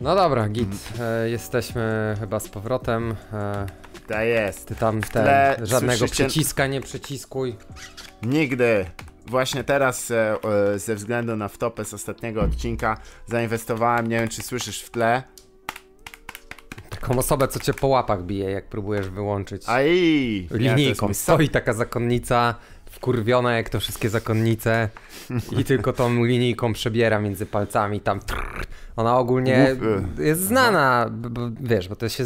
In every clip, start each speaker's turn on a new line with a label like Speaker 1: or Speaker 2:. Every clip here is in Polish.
Speaker 1: No dobra, git. E, jesteśmy chyba z powrotem. E, ta jest. Ty tam w ten, Tle żadnego słyszycie... przyciska
Speaker 2: nie przyciskuj. Nigdy. Właśnie teraz e, e, ze względu na wtopę z ostatniego odcinka zainwestowałem, nie wiem czy słyszysz w tle. Taką osobę, co cię po łapach bije, jak próbujesz wyłączyć.
Speaker 1: Aj! Linijką. Ja, Stoi taka zakonnica wkurwiona jak to wszystkie zakonnice i tylko tą linijką przebiera między palcami tam. Trrr. Ona ogólnie jest znana, wiesz, bo to się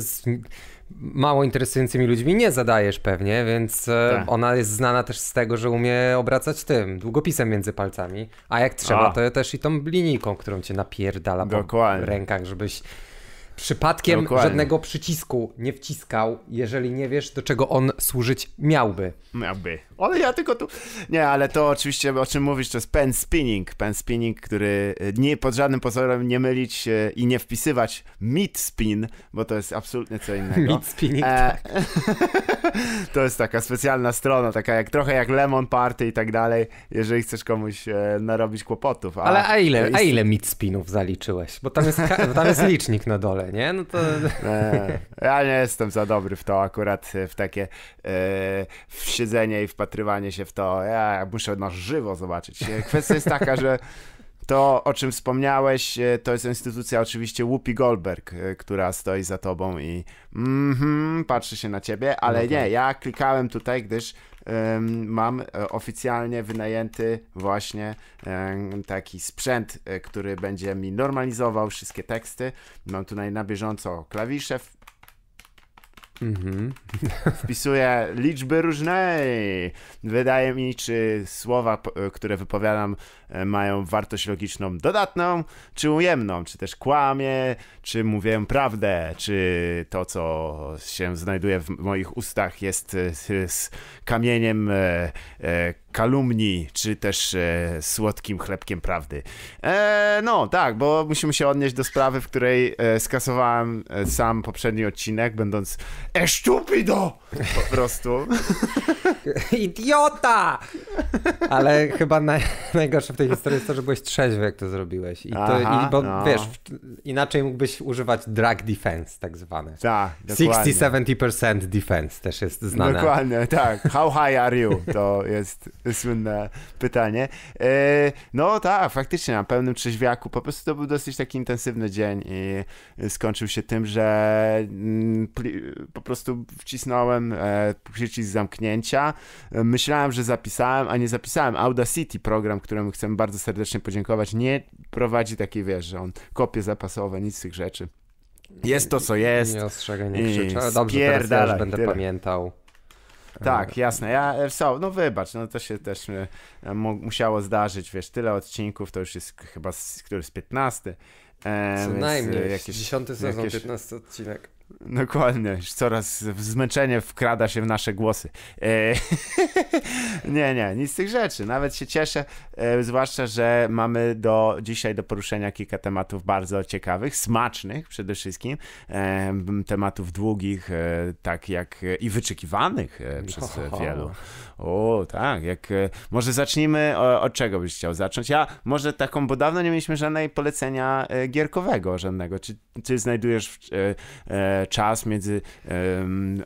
Speaker 1: mało interesującymi ludźmi nie zadajesz pewnie, więc e, tak. ona jest znana też z tego, że umie obracać tym długopisem między palcami, a jak trzeba, a. to też i tą linijką, którą cię napierdala Dokładnie. po rękach, żebyś przypadkiem Dokładnie. żadnego przycisku nie wciskał, jeżeli nie wiesz, do czego on służyć miałby. Miałby.
Speaker 2: Ale ja tylko tu... Nie, ale to oczywiście, o czym mówisz, to jest pen spinning. Pen spinning, który y, nie pod żadnym pozorem nie mylić y, i nie wpisywać mid spin, bo to jest absolutnie co innego. Mid spinning, e... tak. to jest taka specjalna strona, taka jak trochę jak Lemon Party i tak dalej, jeżeli chcesz komuś e, narobić kłopotów. A... Ale a ile, a ile
Speaker 1: mid spinów zaliczyłeś? Bo tam jest, tam jest licznik na dole ogóle,
Speaker 2: nie? No to... E, ja nie jestem za dobry w to akurat, e, w takie wsiedzenie w siedzenie i wpatrywanie się w to. Ja muszę na żywo zobaczyć. E, kwestia jest taka, że to, o czym wspomniałeś, to jest instytucja oczywiście Whoopi Goldberg, która stoi za tobą i mm -hmm, patrzy się na ciebie, ale no tak. nie, ja klikałem tutaj, gdyż mam e, oficjalnie wynajęty właśnie taki sprzęt, e, który będzie mi normalizował wszystkie teksty. Mam tutaj na bieżąco klawisze, Mhm. Wpisuję liczby różne. Wydaje mi, czy słowa, e, które wypowiadam, e, mają wartość logiczną dodatną, czy ujemną, czy też kłamie, czy mówię prawdę, czy to, co się znajduje w moich ustach, jest e, z kamieniem kalumnii, czy też e, słodkim chlebkiem prawdy. E, no tak, bo musimy się odnieść do sprawy, w której e, skasowałem e, sam poprzedni odcinek, będąc e stupido po prostu. Idiota! Ale chyba
Speaker 1: naj, najgorsze w tej historii jest to, że byłeś trzeźwy, jak to zrobiłeś. I, to, Aha, i bo no. wiesz, inaczej mógłbyś używać drug defense, tak zwane. Tak, 60-70% defense też jest znane.
Speaker 2: Dokładnie, tak. How high are you? To jest słynne pytanie. E, no tak, faktycznie, na pełnym trzeźwiaku. Po prostu to był dosyć taki intensywny dzień i skończył się tym, że mm, po prostu wcisnąłem e, przycisk zamknięcia E, myślałem, że zapisałem, a nie zapisałem. Audacity, program, któremu chcemy bardzo serdecznie podziękować, nie prowadzi takiej, wiesz, że on kopie zapasowe, nic z tych rzeczy. Jest to, co jest. Nie ostrzegaj, nie krzyczę. Ale dobrze, teraz ja już będę tyle. pamiętał. Tak, e. jasne. Ja, e, so, no wybacz, no to się też musiało zdarzyć, wiesz, tyle odcinków, to już jest chyba, z, który z 15. E, Co najmniej, jakieś, 10 sezon, jakieś, 15 odcinek. Dokładnie, już coraz zmęczenie wkrada się w nasze głosy. E... nie, nie, nic z tych rzeczy. Nawet się cieszę, e, zwłaszcza, że mamy do dzisiaj do poruszenia kilka tematów bardzo ciekawych, smacznych przede wszystkim, e, tematów długich, e, tak jak e, i wyczekiwanych e, przez Oho. wielu. O, tak, jak może zacznijmy o, od czego byś chciał zacząć? Ja może taką, bo dawno nie mieliśmy żadnej polecenia gierkowego żadnego. Czy, czy znajdujesz w, czas między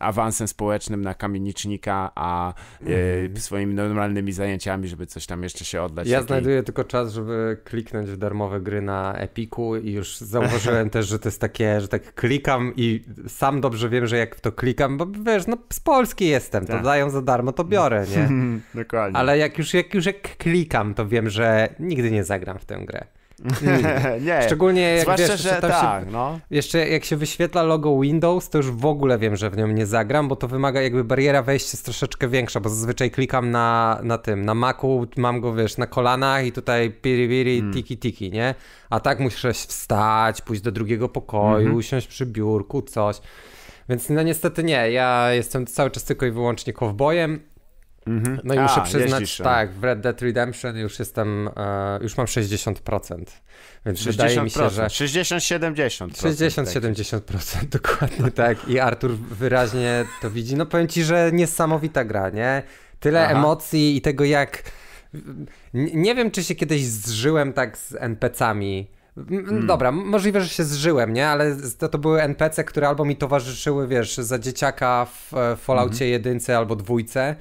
Speaker 2: awansem społecznym na kamienicznika, a mm. swoimi normalnymi zajęciami, żeby coś tam jeszcze się oddać. Ja takiej... znajduję
Speaker 1: tylko czas, żeby kliknąć w darmowe gry na Epiku i już zauważyłem też, że to jest takie, że tak klikam i sam dobrze wiem, że jak w to klikam, bo wiesz, no z Polski jestem, tak. to dają za darmo, to biorę, nie? Dokładnie. Ale jak już, jak już jak klikam, to wiem, że nigdy nie zagram w tę grę. nie. Szczególnie jak Zwłaszcza, wiesz, że tak, się, no. Jeszcze jak się wyświetla logo Windows, to już w ogóle wiem, że w nią nie zagram, bo to wymaga jakby bariera wejścia jest troszeczkę większa, bo zazwyczaj klikam na, na tym, na Macu, mam go wiesz, na kolanach i tutaj piri piri, hmm. tiki tiki, nie? A tak muszę wstać, pójść do drugiego pokoju, mm usiąść przy biurku, coś. Więc no niestety nie, ja jestem cały czas tylko i wyłącznie kowbojem
Speaker 2: Mhm. No i A, muszę przyznać, tak,
Speaker 1: w Red Dead Redemption już jestem, e, już mam 60%. Więc 60%, wydaje mi się, że.
Speaker 2: 60-70%. 60-70%,
Speaker 1: dokładnie tak. I Artur wyraźnie to widzi. No powiem ci, że niesamowita gra, nie? Tyle Aha. emocji i tego jak. Nie wiem, czy się kiedyś zżyłem tak z NPC-ami Hmm. Dobra, możliwe, że się zżyłem, nie? Ale to, to były NPC, które albo mi towarzyszyły, wiesz, za dzieciaka w e, Falloutie mhm. jedynce albo dwójce,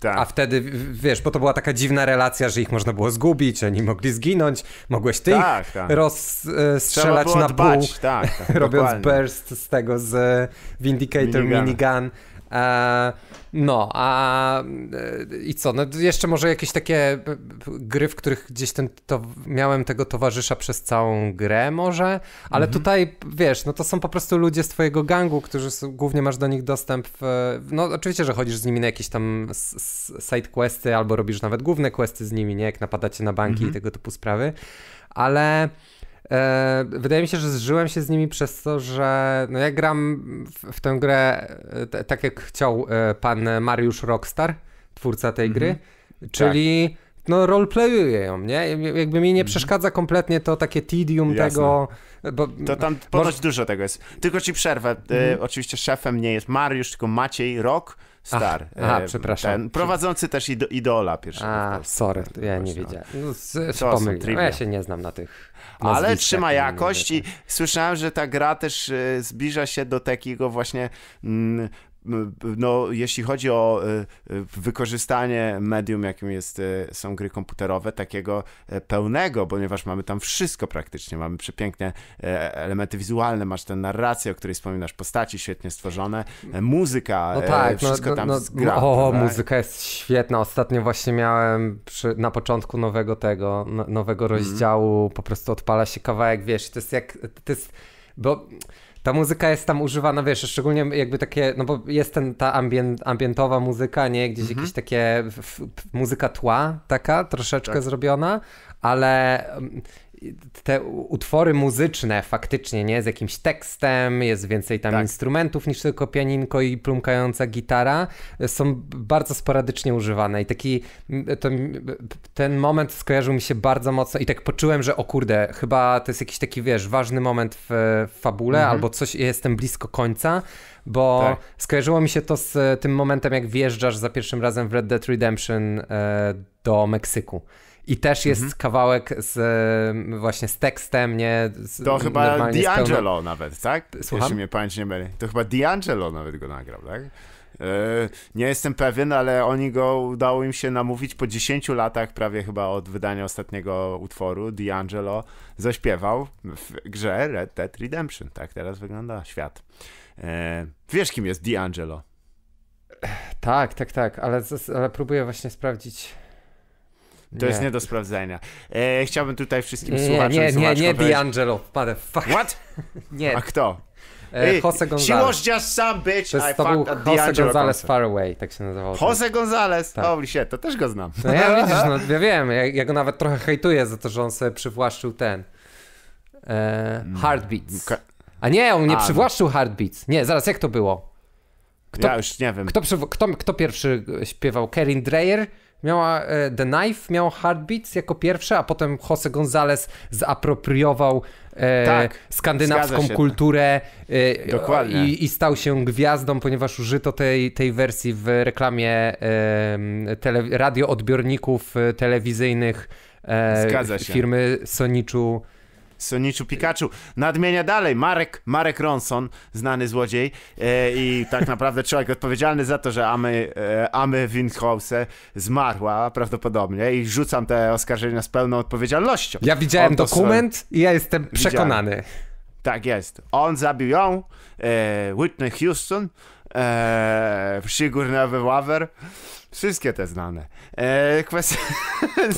Speaker 1: tak. A wtedy, wiesz, bo to była taka dziwna relacja, że ich można było zgubić, oni mogli zginąć, mogłeś ty tak, ich tak. tak. rozstrzelać e, na pół, tak, tak robiąc dokładnie. burst z tego, z Vindicator minigun. minigun. E, no, a e, i co? No, jeszcze może jakieś takie e, gry, w których gdzieś ten, to, miałem tego towarzysza przez całą grę, może, ale mhm. tutaj wiesz, no to są po prostu ludzie z twojego gangu, którzy są, głównie masz do nich dostęp. W, no, oczywiście, że chodzisz z nimi na jakieś tam side questy albo robisz nawet główne questy z nimi, nie? Jak napadacie na banki mhm. i tego typu sprawy, ale. E, wydaje mi się, że zżyłem się z nimi przez to, że no ja gram w, w tę grę e, t, tak jak chciał e, pan Mariusz Rockstar, twórca tej mm -hmm. gry, mhm. tak. czyli tak. no
Speaker 2: roleplayuję ją, nie?
Speaker 1: Jakby mi nie mm -hmm. przeszkadza kompletnie to takie tedium Jasne. tego...
Speaker 2: Bo, to tam ponoć może... dużo tego jest. Tylko ci przerwę. Mm -hmm. e, mhm. oczywiście szefem nie jest Mariusz, tylko Maciej Rock Star. Ach, aha, przepraszam. Ten, prowadzący też id Idola pierwszego. A, sorry, tak, ja nie no. wiedziałem. No, z, no, ja się nie znam na tych Ale trzyma jakość i słyszałem, że ta gra też e, zbliża się do takiego właśnie mm, no, jeśli chodzi o e, e, wykorzystanie medium, jakim jest, e, są gry komputerowe, takiego pełnego, ponieważ mamy tam wszystko praktycznie. Mamy przepiękne elementy wizualne, masz tę narrację, o której wspominasz, postaci świetnie stworzone, muzyka, no tak, no, wszystko no, tam no, O, tak? muzyka
Speaker 1: jest świetna. Ostatnio właśnie miałem przy, na początku nowego tego, nowego mhm. rozdziału, mm. po prostu odpala się kawałek, wiesz, to jest jak, to jest, bo ta muzyka jest tam używana, wiesz, szczególnie jakby takie, no bo jest ten, ta ambient, ambientowa muzyka, nie? Gdzieś mhm. jakieś takie f, f, muzyka tła taka troszeczkę tak. zrobiona, ale te utwory muzyczne faktycznie, nie? Z jakimś tekstem, jest więcej tam tak. instrumentów niż tylko pianinko i plumkająca gitara, są bardzo sporadycznie używane i taki to, ten moment skojarzył mi się bardzo mocno i tak poczułem, że o kurde, chyba to jest jakiś taki, wiesz, ważny moment w, w fabule mhm. albo coś, jestem blisko końca, bo tak. skojarzyło mi się to z tym momentem, jak wjeżdżasz za pierwszym razem w Red Dead Redemption e, do Meksyku i też jest mhm. kawałek z, mm, właśnie z tekstem, nie? Z, to chyba D'Angelo pełno...
Speaker 2: nawet, tak? Słucham? Jeśli mnie pamięć nie myli. To chyba D'Angelo nawet go nagrał, tak? E, nie jestem pewien, ale oni go udało im się namówić po 10 latach, prawie chyba od wydania ostatniego utworu. D'Angelo zaśpiewał w grze Red Dead Redemption. Tak teraz wygląda świat. E, wiesz, kim jest D'Angelo? Tak, tak, tak, ale, ale próbuję właśnie sprawdzić. To nie. jest nie do sprawdzenia. E, chciałbym tutaj wszystkim nie, słuchaczom Nie, nie, nie, D'Angelo, padę, fuck. What? nie. A kto? E, Jose Gonzalez. She was just some bitch, to, jest, to był Jose Gonzalez
Speaker 1: Faraway, tak się nazywał. Jose
Speaker 2: Gonzalez? Tak. Holy shit, to też go znam. No ja
Speaker 1: widzisz, no, ja wiem, ja, ja, go nawet trochę hejtuję za to, że on sobie przywłaszczył ten e, Heartbeats. A nie, on nie A, no. przywłaszczył Heartbeats. Nie, zaraz, jak to było? Kto, ja już nie wiem. Kto, kto, kto pierwszy śpiewał? Karin Dreyer? miała e, The Knife, miało Heartbeats jako pierwsze, a potem Jose Gonzalez zaapropriował e, tak, skandynawską kulturę e, Dokładnie. I, I, stał się gwiazdą, ponieważ użyto tej, tej wersji w reklamie e, tele, radioodbiorników e, telewizyjnych
Speaker 2: e, firmy Soniczu. Soniczu Pikachu. Nadmienia dalej Marek, Marek Ronson, znany złodziej e, i tak naprawdę człowiek odpowiedzialny za to, że Amy, e, Amy Windhouse zmarła prawdopodobnie i rzucam te oskarżenia z pełną odpowiedzialnością. Ja widziałem e, dokument
Speaker 1: i ja jestem przekonany.
Speaker 2: Widziałem. Tak jest. On zabił ją, e, Whitney Houston, e, Sigur Never Waver. Wszystkie te znane. E, kwestia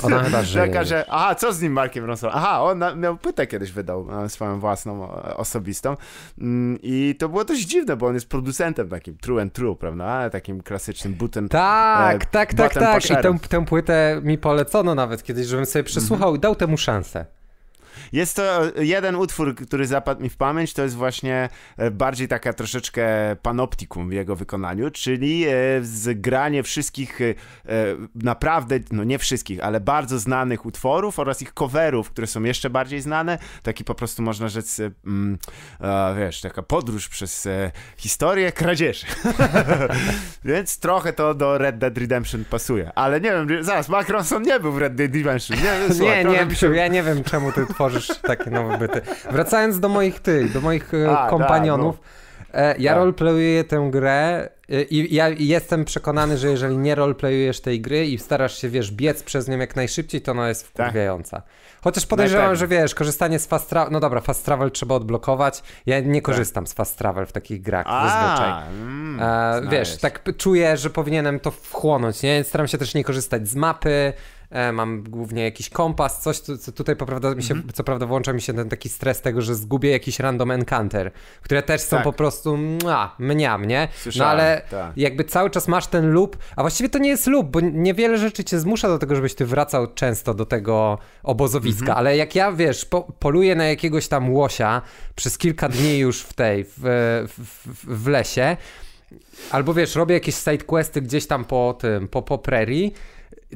Speaker 2: Ona chyba żyje. taka, że aha, co z nim Markiem Ronson? Aha, on na, miał płytę kiedyś wydał, e, swoją własną, e, osobistą mm, i to było dość dziwne, bo on jest producentem takim true and true, prawda? Takim klasycznym button. Tak, e, tak, tak, tak. Poszerem. I tę, tę płytę mi polecono
Speaker 1: nawet kiedyś, żebym sobie przesłuchał mm -hmm. i dał
Speaker 2: temu szansę. Jest to jeden utwór, który zapadł mi w pamięć, to jest właśnie e, bardziej taka troszeczkę panoptikum w jego wykonaniu, czyli e, zgranie wszystkich e, naprawdę, no nie wszystkich, ale bardzo znanych utworów oraz ich coverów, które są jeszcze bardziej znane. Taki po prostu można rzec, mm, wiesz, taka podróż przez historię kradzieży. Więc trochę to do Red Dead Redemption pasuje. Ale nie wiem, zaraz, Macronson nie był w Red Dead Redemption.
Speaker 1: Nie, wiem, słuchaj, nie, nie, się... ja nie wiem czemu to tworzysz takie nowe byty. Wracając do moich tych, do moich e, A, tak, kompanionów. Da, no. E, ja tak. roleplayuję tę grę e, i ja jestem przekonany, że jeżeli nie roleplayujesz tej gry i starasz się, wiesz, biec przez nią jak najszybciej, to ona jest tak. wkurwiająca. Chociaż podejrzewam, że wiesz, korzystanie z fast travel, no dobra, fast travel trzeba odblokować. Ja nie korzystam z fast travel w takich grach A, zazwyczaj. Mm, e, wiesz, tak czuję, że powinienem to wchłonąć, nie? Staram się też nie korzystać z mapy, E, mam głównie jakiś kompas, coś, co, tutaj prawda mi się, mm -hmm. co prawda włącza mi się ten taki stres tego, że zgubię jakiś random encounter, które też są tak. po prostu mła, mniam, nie? No Słyszałem, no ale tak. jakby cały czas masz ten lub, a właściwie to nie jest lub, bo niewiele rzeczy cię zmusza do tego, żebyś ty wracał często do tego obozowiska, mm -hmm. ale jak ja, wiesz, po, poluję na jakiegoś tam łosia przez kilka dni już w tej, w, w, w, w lesie, albo wiesz, robię jakieś side questy gdzieś tam po tym, po, po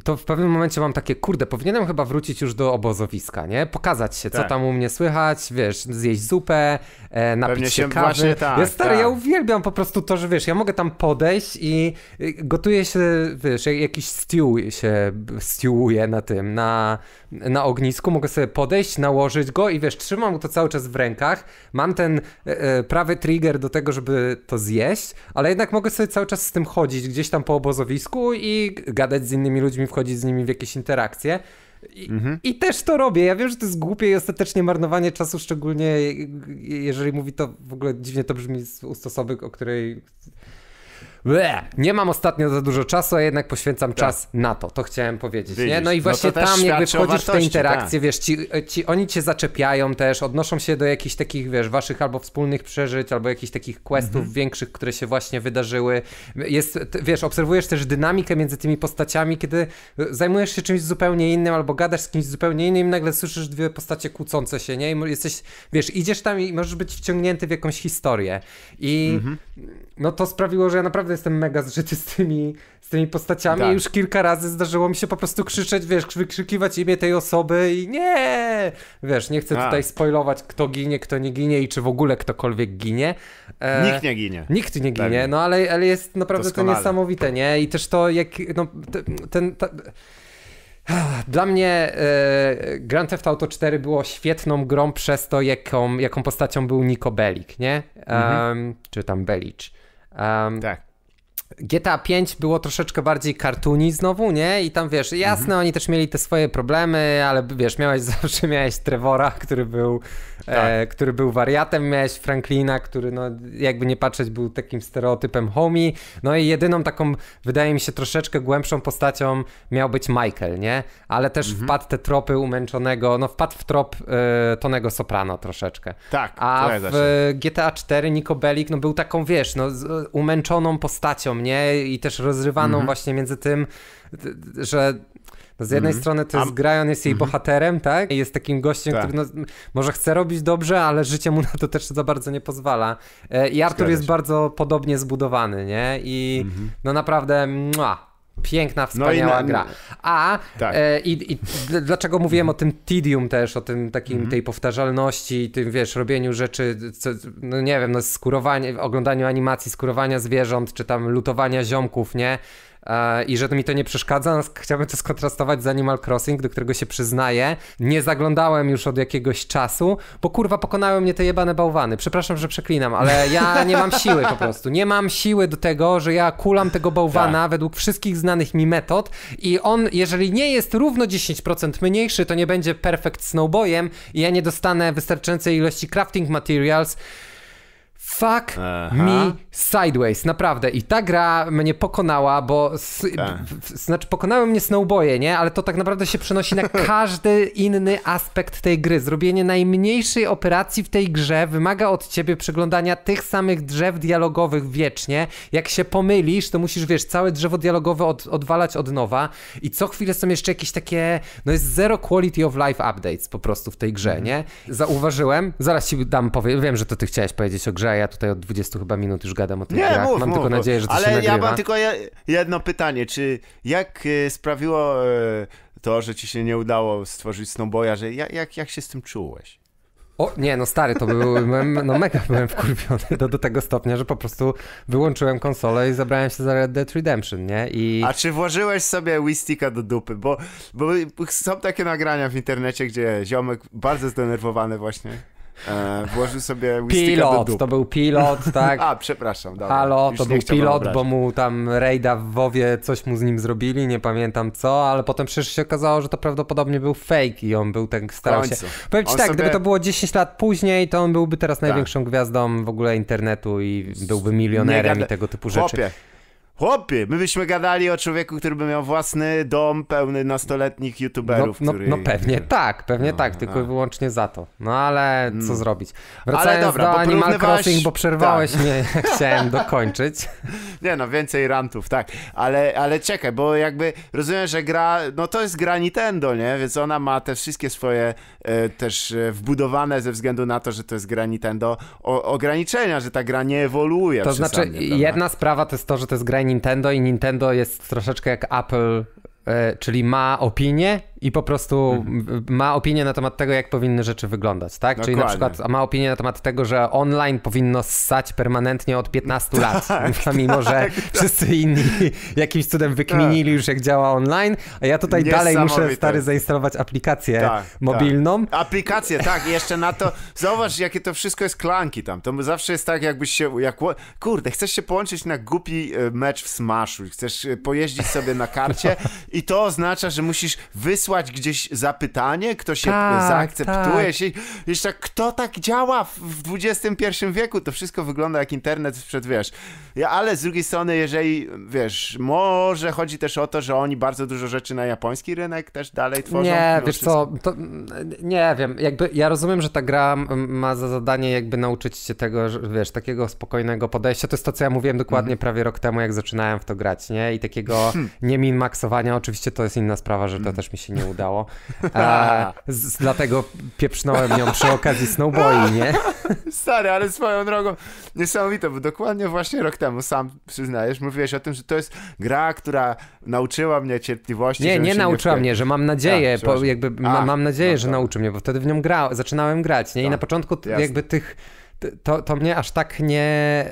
Speaker 1: to w pewnym momencie mam takie, kurde, powinienem chyba wrócić już do obozowiska, nie? Pokazać się, tak. co tam u mnie słychać, wiesz, zjeść zupę, e, napić Pewnie się, kawy. Właśnie, tak, ja stary, tak. ja uwielbiam po prostu to, że wiesz, ja mogę tam podejść i y, gotuje się, wiesz, jakiś stew się stewuje na tym, na, na ognisku, mogę sobie podejść, nałożyć go i wiesz, trzymam to cały czas w rękach, mam ten e, e prawy trigger do tego, żeby to zjeść, ale jednak mogę sobie cały czas z tym chodzić gdzieś tam po obozowisku i gadać z innymi ludźmi ludźmi, wchodzić z nimi w jakieś interakcje. I, mhm. I, też to robię. Ja wiem, że to jest głupie i ostatecznie marnowanie czasu, szczególnie e, e, jeżeli mówi to w ogóle dziwnie to brzmi z ust osoby, o której Bleh. Nie mam ostatnio za dużo czasu, a jednak poświęcam tak. czas na to. To chciałem powiedzieć. nie? No i no właśnie no tam, jakby wchodzisz w te interakcje, tak. wiesz, ci, ci, oni cię zaczepiają też, odnoszą się do jakichś takich, wiesz, waszych albo wspólnych przeżyć, albo jakichś takich questów mhm. większych, które się właśnie wydarzyły. Jest, wiesz, obserwujesz też dynamikę między tymi postaciami, kiedy zajmujesz się czymś zupełnie innym, albo gadasz z kimś zupełnie innym, nagle słyszysz dwie postacie kłócące się, nie? I jesteś, wiesz, idziesz tam i możesz być wciągnięty w jakąś historię. I mhm. no to sprawiło, że ja naprawdę jestem mega zżyty z tymi, z tymi postaciami. Tak. Już kilka razy zdarzyło mi się po prostu krzyczeć, wiesz, wykrzykiwać imię tej osoby i nie! Wiesz, nie chcę A. tutaj spoilować, kto ginie, kto nie ginie i czy w ogóle ktokolwiek ginie. E, nikt nie ginie. Nikt nie ginie, no ale, ale jest naprawdę Doskonale. to niesamowite, nie? I też to, jak, no, ten... Ta... Dla mnie e, Grand Theft Auto 4 było świetną grą przez to, jaką, jaką postacią był Niko Bellic, nie? Um, mhm. Czy tam Belicz. Um, tak. GTA 5 było troszeczkę bardziej kartuni znowu, nie? I tam wiesz, jasne, mhm. oni też mieli te swoje problemy, ale wiesz, miałeś zawsze miałeś Trevora, który był, e, tak. e, który był wariatem, miałeś Franklina, który no, jakby nie patrzeć był takim stereotypem homie. No i jedyną taką, wydaje mi się, troszeczkę głębszą postacią miał być Michael, nie? Ale też mhm. wpadł te tropy umęczonego, no wpadł w trop e, Tonego Soprano troszeczkę. Tak, A w GTA 4 Niko Bellic, no był taką, wiesz, no z, umęczoną postacią, nie? I też rozrywaną mm-hmm. właśnie między tym, że no z jednej mm. strony to jest Am... jest jej mm-hmm. bohaterem, tak? Jest takim gościem, tak. który no, może chce robić dobrze, ale życie mu na to też za bardzo nie pozwala. E, I Artur jest bardzo podobnie zbudowany, nie? I mm-hmm. no naprawdę, mua, Piękna, no wspaniała no na... gra. A tak. e, i, i dlaczego mówiłem o tym tidium też, o tym takim mm -hmm. tej powtarzalności, tym wiesz, robieniu rzeczy, co, no nie wiem, no skurowanie, oglądaniu animacji, skurowania zwierząt, czy tam lutowania ziomków, nie? E, i że to mi to nie przeszkadza. No, chciałbym to skontrastować z Animal Crossing, do którego się przyznaję. Nie zaglądałem już od jakiegoś czasu, bo kurwa pokonały mnie te jebane bałwany. Przepraszam, że przeklinam, ale ja nie mam siły po prostu. Nie mam siły do tego, że ja kulam tego bałwana tak. według wszystkich znanych mi metod i on, jeżeli nie jest równo 10% mniejszy, to nie będzie perfect snowboyem i ja nie dostanę wystarczającej ilości crafting materials, Fuck Aha. me sideways, naprawdę. I ta gra mnie pokonała, bo. Tak. Znaczy, pokonały mnie snowboje, nie? Ale to tak naprawdę się przenosi na każdy inny aspekt tej gry. Zrobienie najmniejszej operacji w tej grze wymaga od ciebie przeglądania tych samych drzew dialogowych wiecznie. Jak się pomylisz, to musisz, wiesz, całe drzewo dialogowe od, odwalać od nowa. I co chwilę są jeszcze jakieś takie. No jest zero quality of life updates po prostu w tej grze, mhm. nie? Zauważyłem, zaraz ci dam, powiem, wiem, że to ty chciałeś powiedzieć o grze, ja ja tutaj od 20 chyba minut już gadam o tym. Nie, grach. Mów, mam mów, tylko nadzieję, że to Ale się Ale ja mam tylko
Speaker 2: jedno pytanie. Czy jak e, sprawiło e, to, że ci się nie udało stworzyć Snowboya, że jak, jak się z tym czułeś?
Speaker 1: O, nie, no stary, to byłem, no mega byłem wkurwiony do, do tego stopnia, że po prostu wyłączyłem konsolę i zabrałem się za Red Dead
Speaker 2: Redemption, nie? I... A czy włożyłeś sobie Wistika do dupy? Bo, bo są takie nagrania w internecie, gdzie ziomek bardzo zdenerwowany właśnie E, włożył sobie Pilot, do to był pilot, tak? A, przepraszam, dobra. Halo, Już to był pilot, bo
Speaker 1: mu tam Rejda w WoWie coś mu z nim zrobili, nie pamiętam co, ale potem przecież się okazało, że to prawdopodobnie był fake i on był ten tak, starał się. Powiem ci on tak, sobie... gdyby to było 10 lat później, to on byłby teraz tak. największą tak. gwiazdą w ogóle internetu i byłby milionerem i tego typu rzeczy. Chłopie.
Speaker 2: Chłopie, my byśmy gadali o człowieku, który by miał własny dom pełny nastoletnich youtuberów. No, no, który... no pewnie
Speaker 1: tak, pewnie no, tak, tylko a. No. wyłącznie za to. No ale mm. co zrobić? Wracając ale dobra, do bo Animal Crossing, bo przerwałeś tak. mnie, chciałem
Speaker 2: dokończyć. Nie no, więcej rantów, tak. Ale, ale czekaj, bo jakby rozumiem, że gra, no to jest gra Nintendo, nie? Więc ona ma te wszystkie swoje e, też e, wbudowane ze względu na to, że to jest gra Nintendo o, ograniczenia, że ta gra nie ewoluuje. To znaczy,
Speaker 1: jedna sprawa to jest to, że to jest gra Nintendo i Nintendo jest troszeczkę jak Apple, e, czyli ma opinię, i po prostu mhm. ma opinię na temat tego, jak powinny rzeczy wyglądać, tak? Dokładnie. Czyli na przykład ma opinię na temat tego, że online powinno ssać permanentnie od 15 lat, tak, mimo tak, że tak. wszyscy inni jakimś cudem wykminili tak. już, jak działa online, a ja tutaj dalej muszę, stary, zainstalować aplikację tak, tak. mobilną.
Speaker 2: Aplikację, tak, jeszcze na to, zauważ, jakie to wszystko jest klanki tam, to zawsze jest tak, jakbyś się, jak, kurde, chcesz się połączyć na głupi e, mecz w Smashu, chcesz e, pojeździć sobie na karcie i to oznacza, że musisz wysłać wysłać gdzieś zapytanie, kto się tak, zaakceptuje. Tak. jeszcze kto tak działa w XXI wieku? To wszystko wygląda jak internet sprzed, wiesz. Ale z drugiej strony, jeżeli, wiesz, może chodzi też o to, że oni bardzo dużo rzeczy na japoński rynek też dalej tworzą. Nie, wiesz
Speaker 1: wszystko. co, to, nie wiem, jakby ja rozumiem, że ta gra ma za zadanie jakby nauczyć się tego, wiesz, takiego spokojnego podejścia. To jest to, co ja mówiłem dokładnie mhm. prawie rok temu, jak zaczynałem w to grać, nie? I takiego hmm. nie min maksowania. Oczywiście to jest inna sprawa, że to mhm. też mi się nie nie udało. A, z, dlatego pieprznąłem nią przy okazji Snowboy, nie?
Speaker 2: Stary, ale swoją drogą niesamowite, bo dokładnie właśnie rok temu sam przyznajesz, mówiłeś o tym, że to jest gra, która nauczyła mnie cierpliwości. Nie, nie nauczyła nie mnie, że
Speaker 1: mam nadzieję, A, po, jakby A, mam nadzieję, no, że tak. nauczy mnie, bo wtedy w nią gra, zaczynałem grać, nie? I na tak, początku Jasne. jakby tych to, to mnie aż tak nie.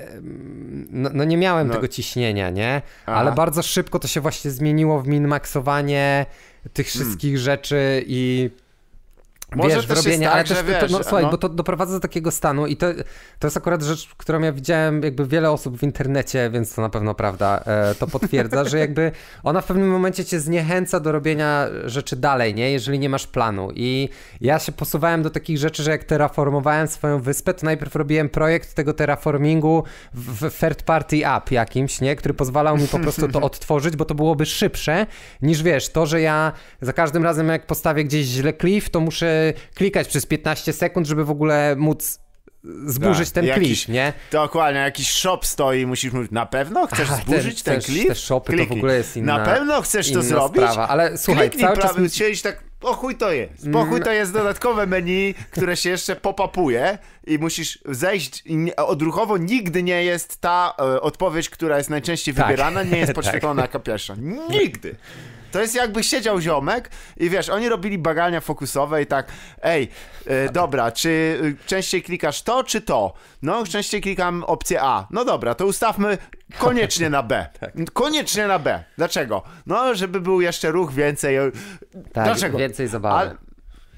Speaker 1: No, no nie miałem no. tego ciśnienia, nie? Aha. Ale bardzo szybko to się właśnie zmieniło w minmaksowanie tych hmm. wszystkich hmm. rzeczy i może wiesz, też robienia, tak, ale też, no wiesz, no, słuchaj, no. bo to doprowadza do takiego stanu i to, to jest akurat rzecz, którą ja widziałem jakby wiele osób w internecie, więc to na pewno prawda, e, to potwierdza, że jakby ona w pewnym momencie cię zniechęca do robienia rzeczy dalej, nie? Jeżeli nie masz planu i ja się posuwałem do takich rzeczy, że jak terraformowałem swoją wyspę, to najpierw robiłem projekt tego terraformingu w, third party app jakimś, nie? Który pozwalał mi po prostu to odtworzyć, bo to byłoby szybsze niż wiesz, to, że ja za każdym razem jak postawię gdzieś źle cliff, to muszę klikać przez 15 sekund, żeby w ogóle móc
Speaker 2: zburzyć tak, ten jakiś, klik, nie? Dokładnie, jakiś shop stoi musisz mówić, na pewno chcesz zburzyć ten, ten klik? Te shopy to w ogóle jest inna Na pewno chcesz to zrobić? Sprawa. Ale słuchaj, Kliknij cały prawy, czas... Siedzisz tak, o chuj to jest, po chuj mm. to jest dodatkowe menu, które się jeszcze popapuje i musisz zejść, odruchowo nigdy nie jest ta e, odpowiedź, która jest najczęściej tak. wybierana, nie jest tak. podświetlona jako pierwsza. Nigdy. To jest jakby siedział ziomek i wiesz, oni robili bagania fokusowe i tak, ej, e, dobra, czy y, częściej klikasz to, czy to? No, częściej klikam opcję A. No dobra, to ustawmy koniecznie na B. Tak. Koniecznie na B. Dlaczego? No, żeby był jeszcze ruch więcej. Tak, Dlaczego? więcej zabawy. A,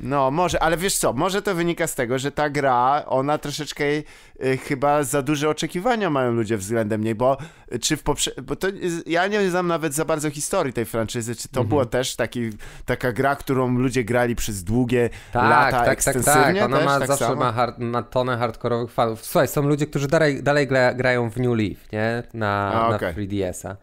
Speaker 2: no, może, ale wiesz co, może to wynika z tego, że ta gra, ona troszeczkę y, chyba za duże oczekiwania mają ludzie względem niej, bo y, czy w poprze... bo to y, ja nie znam nawet za bardzo historii tej franczyzy, czy to mhm. było też taki, taka gra, którą ludzie grali przez długie tak, lata tak, tak, tak ekstensywnie? Tak, tak, ona też, ma, tak zawsze ma, hard,
Speaker 1: ma tonę hardkorowych fanów. Słuchaj, są ludzie, którzy dalej, dalej grają w New Leaf, nie? Na, A, okay. na 3DS-a.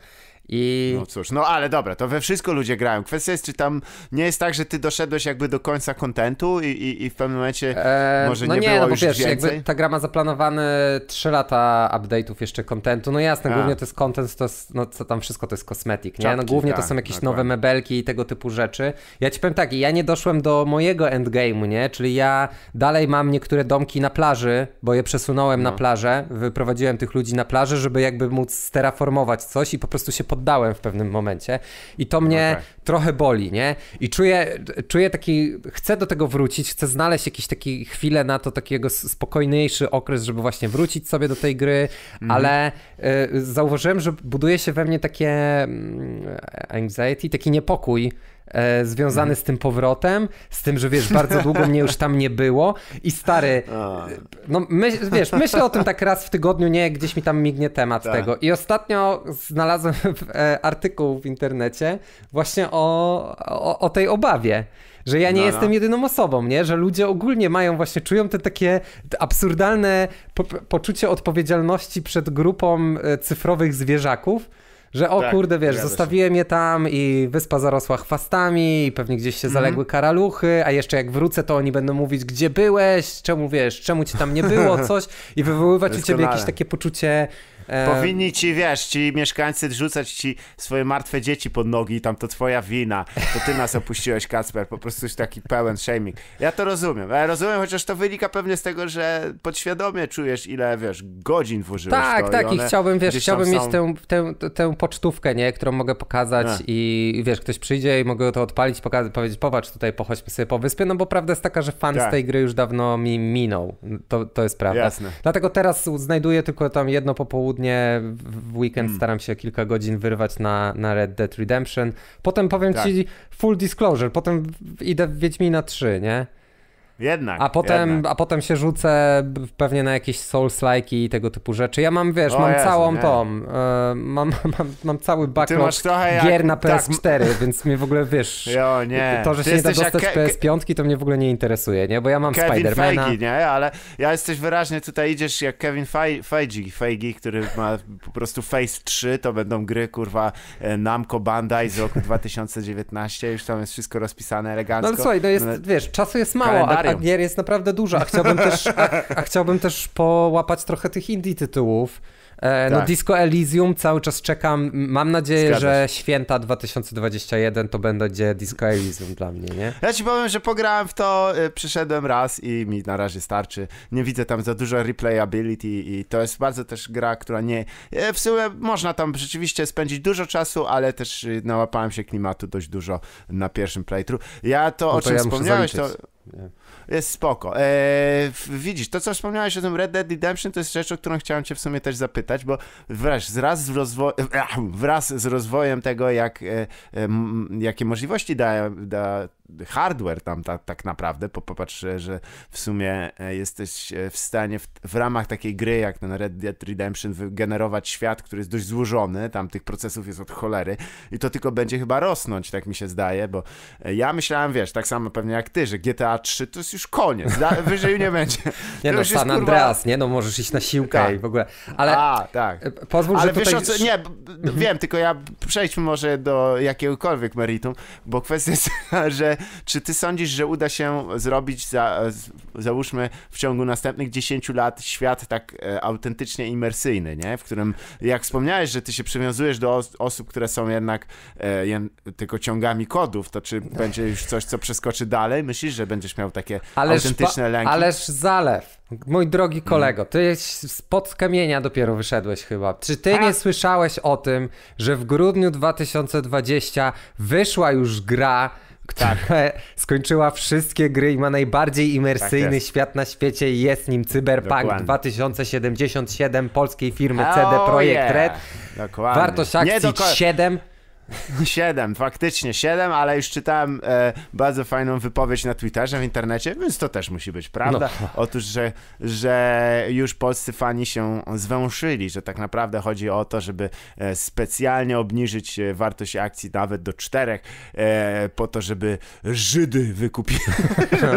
Speaker 2: I... No cóż, no ale dobra, to we wszystko ludzie grają. Kwestia jest, czy tam nie jest tak, że ty doszedłeś jakby do końca kontentu i, i, i, w pewnym momencie eee, może no nie, było no, bo już wiesz, więcej? jakby
Speaker 1: ta gra ma zaplanowane 3 lata update'ów jeszcze kontentu. No jasne, A. głównie to jest content, to jest, no co tam wszystko to jest kosmetyk, nie? no głównie to tak, są jakieś nowe mebelki i tego typu rzeczy. Ja ci powiem tak, ja nie doszłem do mojego endgame'u, nie? Czyli ja dalej mam niektóre domki na plaży, bo je przesunąłem no. na plażę, wyprowadziłem tych ludzi na plażę, żeby jakby móc steraformować coś i po prostu się pod poddałem w pewnym momencie i to mnie okay. trochę boli, nie? I czuję, czuję taki, chcę do tego wrócić, chcę znaleźć jakiś taki chwilę na to takiego spokojniejszy okres, żeby właśnie wrócić sobie do tej gry, mm. ale y, zauważyłem, że buduje się we mnie takie mm, anxiety, taki niepokój, E, związany z tym powrotem, z tym, że wiesz, bardzo długo mnie już tam nie było i stary, no wiesz, myślę o tym tak raz w tygodniu, nie, gdzieś mi tam mignie temat tak. tego. I ostatnio znalazłem e, artykuł w internecie właśnie o, o, o tej obawie że ja nie no, no. jestem no. jedyną osobą, nie? Że ludzie ogólnie mają właśnie, czują te takie absurdalne po poczucie odpowiedzialności przed grupą e, cyfrowych zwierzaków, że o tak, kurde, wiesz, zostawiłem je tam i wyspa zarosła chwastami i pewnie gdzieś się mhm. zaległy mm. karaluchy, a jeszcze jak wrócę, to oni będą mówić, gdzie byłeś, czemu wiesz, czemu cię tam nie było, coś i wywoływać u ciebie jakieś takie poczucie
Speaker 2: E, Powinni ci, wiesz, ci mieszkańcy rzucać ci swoje martwe dzieci pod nogi i tam to twoja wina, to ty nas opuściłeś, Kacper, po prostu jest taki pełen shaming. Ja to rozumiem, ja rozumiem, chociaż to wynika pewnie z tego, że podświadomie czujesz, ile, wiesz, godzin włożyłeś Tak, to, tak i, i chciałbym, wiesz, chciałbym mieć
Speaker 1: tę, tę, tę pocztówkę, nie, którą mogę pokazać no. i, wiesz, ktoś przyjdzie i mogę to odpalić, pokazać, powiedzieć, popatrz tutaj, pochodźmy sobie po wyspie, no bo prawda jest taka, że fan tak. z tej gry już dawno mi minął, to, to jest prawda. Jasne. Dlatego teraz znajduję tylko tam jedno popołudnie w weekend mm. staram się kilka godzin wyrwać na, na Red Dead Redemption. Potem powiem tak. ci full disclosure, potem idę w Wiedźmina 3, nie? Jednak. A potem, jednak. A potem się rzucę pewnie na jakieś souls-like i tego typu rzeczy. Ja mam, wiesz, o, mam Jezu, całą nie. tom. Y, e, mam, mam, mam cały
Speaker 2: backlog gier jak... na PS4, tak.
Speaker 1: więc mnie w ogóle, wiesz, jo, nie. to, że Ty się nie da dostać jak... PS5, to mnie w ogóle nie interesuje, nie? Bo ja mam Kevin Spidermana. Feige,
Speaker 2: nie? Ale ja jesteś wyraźnie, tutaj idziesz jak Kevin Feige, Feige, który ma po prostu Face 3, to będą gry, kurwa, e, Namco Bandai z roku 2019, już tam jest wszystko rozpisane elegancko. No ale słuchaj, no jest, e,
Speaker 1: wiesz, czasu jest mało, a, a gier jest naprawdę dużo, a chciałbym też, a, a chciałbym też połapać trochę tych indie tytułów. E, no tak. Disco Elysium cały czas czekam. Mam nadzieję, że
Speaker 2: święta 2021 to będzie Disco Elysium dla mnie, nie? Ja ci powiem, że pograłem w to, y, przyszedłem raz i mi na razie starczy. Nie widzę tam za dużo replayability i to jest bardzo też gra, która nie... Y, w sumie można tam rzeczywiście spędzić dużo czasu, ale też y, nałapałem się klimatu dość dużo na pierwszym playthrough. Ja to, no to o czym ja wspomniałeś, to... Nie jest spoko. E, widzisz, to co wspomniałeś o tym Red Dead Redemption, to jest rzecz, o którą chciałem cię w sumie też zapytać, bo wraz, z, rozwo e, wraz z rozwojem tego, jak, e, jakie możliwości da, da hardware tam ta, tak naprawdę, popatrz, że w sumie e, jesteś e, w stanie w, w, ramach takiej gry jak ten Red Dead Redemption wygenerować świat, który jest dość złożony, tam tych procesów jest od cholery i to tylko będzie chyba rosnąć, tak mi się zdaje, bo e, ja myślałem, wiesz, tak samo pewnie jak ty, że GTA 3 to jest już koniec, da, wyżej nie będzie. nie no, San Andreas, kurwa... nie? No możesz iść na siłkę tak. i w ogóle, ale A, tak. pozwól, ale że wiesz tutaj... co, nie, wiem, tylko ja przejdźmy może do jakiegokolwiek meritum, bo kwestia jest, że czy ty sądzisz, że uda się zrobić, za, załóżmy, w ciągu następnych 10 lat świat tak e, autentycznie imersyjny, nie? W którym, jak wspomniałeś, że ty się przywiązujesz do os osób, które są jednak e, tylko ciągami kodów, to czy będzie już coś, co przeskoczy dalej? Myślisz, że będziesz miał takie ależ autentyczne lęki? Ależ
Speaker 1: zalew. Mój drogi mm. kolego, ty spod kamienia dopiero wyszedłeś chyba. Czy ty tak. nie słyszałeś o tym, że w grudniu 2020 wyszła już gra tak. skończyła wszystkie gry i ma najbardziej tak imersyjny tak świat na świecie i jest nim Cyberpunk Dokładnie.
Speaker 2: 2077 polskiej firmy CD oh Projekt oh, yeah. Red. Dokładnie. Wartość akcji 7 Siedem, faktycznie siedem, ale już czytałem e, bardzo fajną wypowiedź na Twitterze, w internecie, więc to też musi być prawda. No. Otóż, że, że już polscy fani się zwęszyli, że tak naprawdę chodzi o to, żeby e, specjalnie obniżyć e, wartość akcji nawet do czterech, e, po to, żeby Żydy wykupili.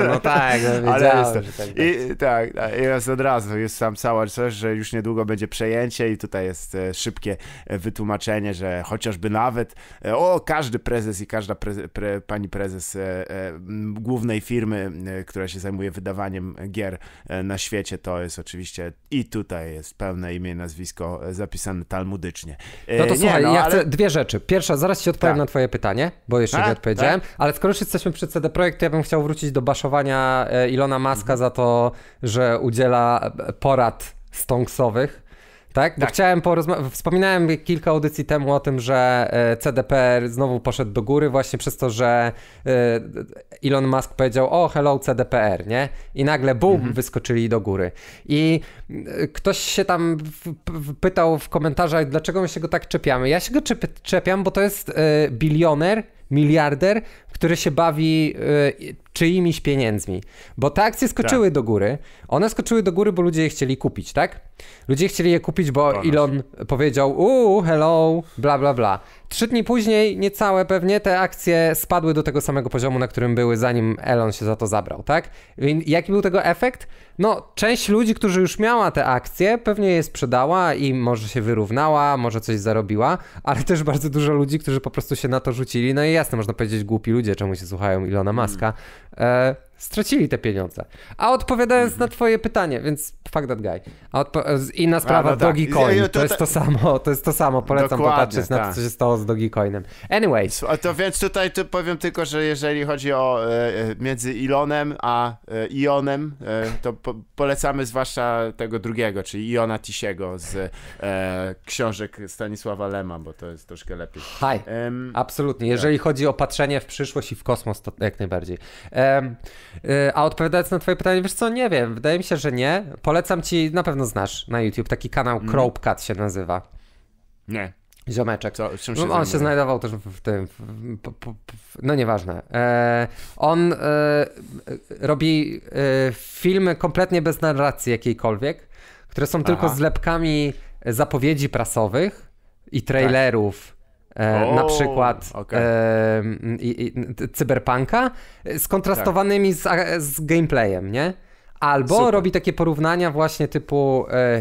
Speaker 1: No, tak, no, ale jest, że tak,
Speaker 2: i, tak, tak jest od razu, jest tam cała coś, że już niedługo będzie przejęcie i tutaj jest e, szybkie wytłumaczenie, że chociażby nawet E, o, każdy prezes i każda preze, pre, pani prezes e, e, głównej firmy, e, która się zajmuje wydawaniem gier e, na świecie, to jest oczywiście i tutaj jest pełne imię, nazwisko e, zapisane talmudycznie. no to nie, słuchaj, no, ja ale... chcę dwie
Speaker 1: rzeczy. Pierwsza, zaraz ci odpowiem tak. na twoje pytanie, bo jeszcze A, tak, nie odpowiedziałem, tak? ale skoro już jesteśmy przy CD Projekt, to ja bym chciał wrócić do baszowania Ilona Maska mhm. za to, że udziela porad stonks tak? Bo tak. chciałem porozmawiać. Wspominałem kilka audycji temu o tym, że e, CDPR znowu poszedł do góry właśnie przez to, że e, Elon Musk powiedział: O, hello CDPR, nie? I nagle boom, mhm. wyskoczyli do góry. I e, ktoś się tam pytał w komentarzach, dlaczego my się go tak czepiamy. Ja się go czepiam, bo to jest bilioner miliarder, który się bawi y, czyimiś pieniędzmi. Bo te akcje skoczyły tak. do góry. One skoczyły do góry, bo ludzie je chcieli kupić, tak? Ludzie chcieli je kupić, bo Ponoć. Elon powiedział uuu, hello, bla, bla, bla. Trzy dni później, niecałe pewnie, te akcje spadły do tego samego poziomu, na którym były, zanim Elon się za to zabrał, tak? jaki był tego efekt? no, część ludzi, którzy już miała te akcje, pewnie je sprzedała i może się wyrównała, może coś zarobiła, ale też bardzo dużo ludzi, którzy po prostu się na to rzucili. No i jasne, można powiedzieć, głupi ludzie, czemu się słuchają Ilona mm. Maska. E, Stracili te pieniądze. A odpowiadając mm -hmm. na twoje pytanie, więc fuck that guy.
Speaker 2: A inna sprawa, A, no tak. To, jest to
Speaker 1: samo, to jest to samo. Polecam popatrzeć na to, tak. co się stało z Dogecoinem.
Speaker 2: Anyway. To więc tutaj tu powiem tylko, że jeżeli chodzi o e, e między Ilonem a e, Ionem, e, to po, polecamy zwłaszcza tego drugiego, czyli Iona Tisiego z e, książek Stanisława Lema, bo to jest troszkę lepiej. Hi.
Speaker 1: Um, Absolutnie. Tak. Jeżeli tak. chodzi o patrzenie w przyszłość i w kosmos, to jak najbardziej. Um, E, a odpowiadając na twoje pytanie, wiesz co, nie wiem, wydaje mi się, że nie. Polecam ci, na pewno znasz na YouTube taki kanał mm. Crowcat się nazywa. Nie. Ziomeczek. Co, się no, on zajmuje? się znajdował też w tym. W, w, w, no nieważne. E, on e, robi e, filmy kompletnie bez narracji jakiejkolwiek, które są Aha. tylko zlepkami zapowiedzi prasowych i trailerów E, o, na przykład okay. e, i, i, cyberpunka, e, z kontrastowanymi tak. z, z, gameplayem, nie? Albo Super. robi takie porównania właśnie typu e,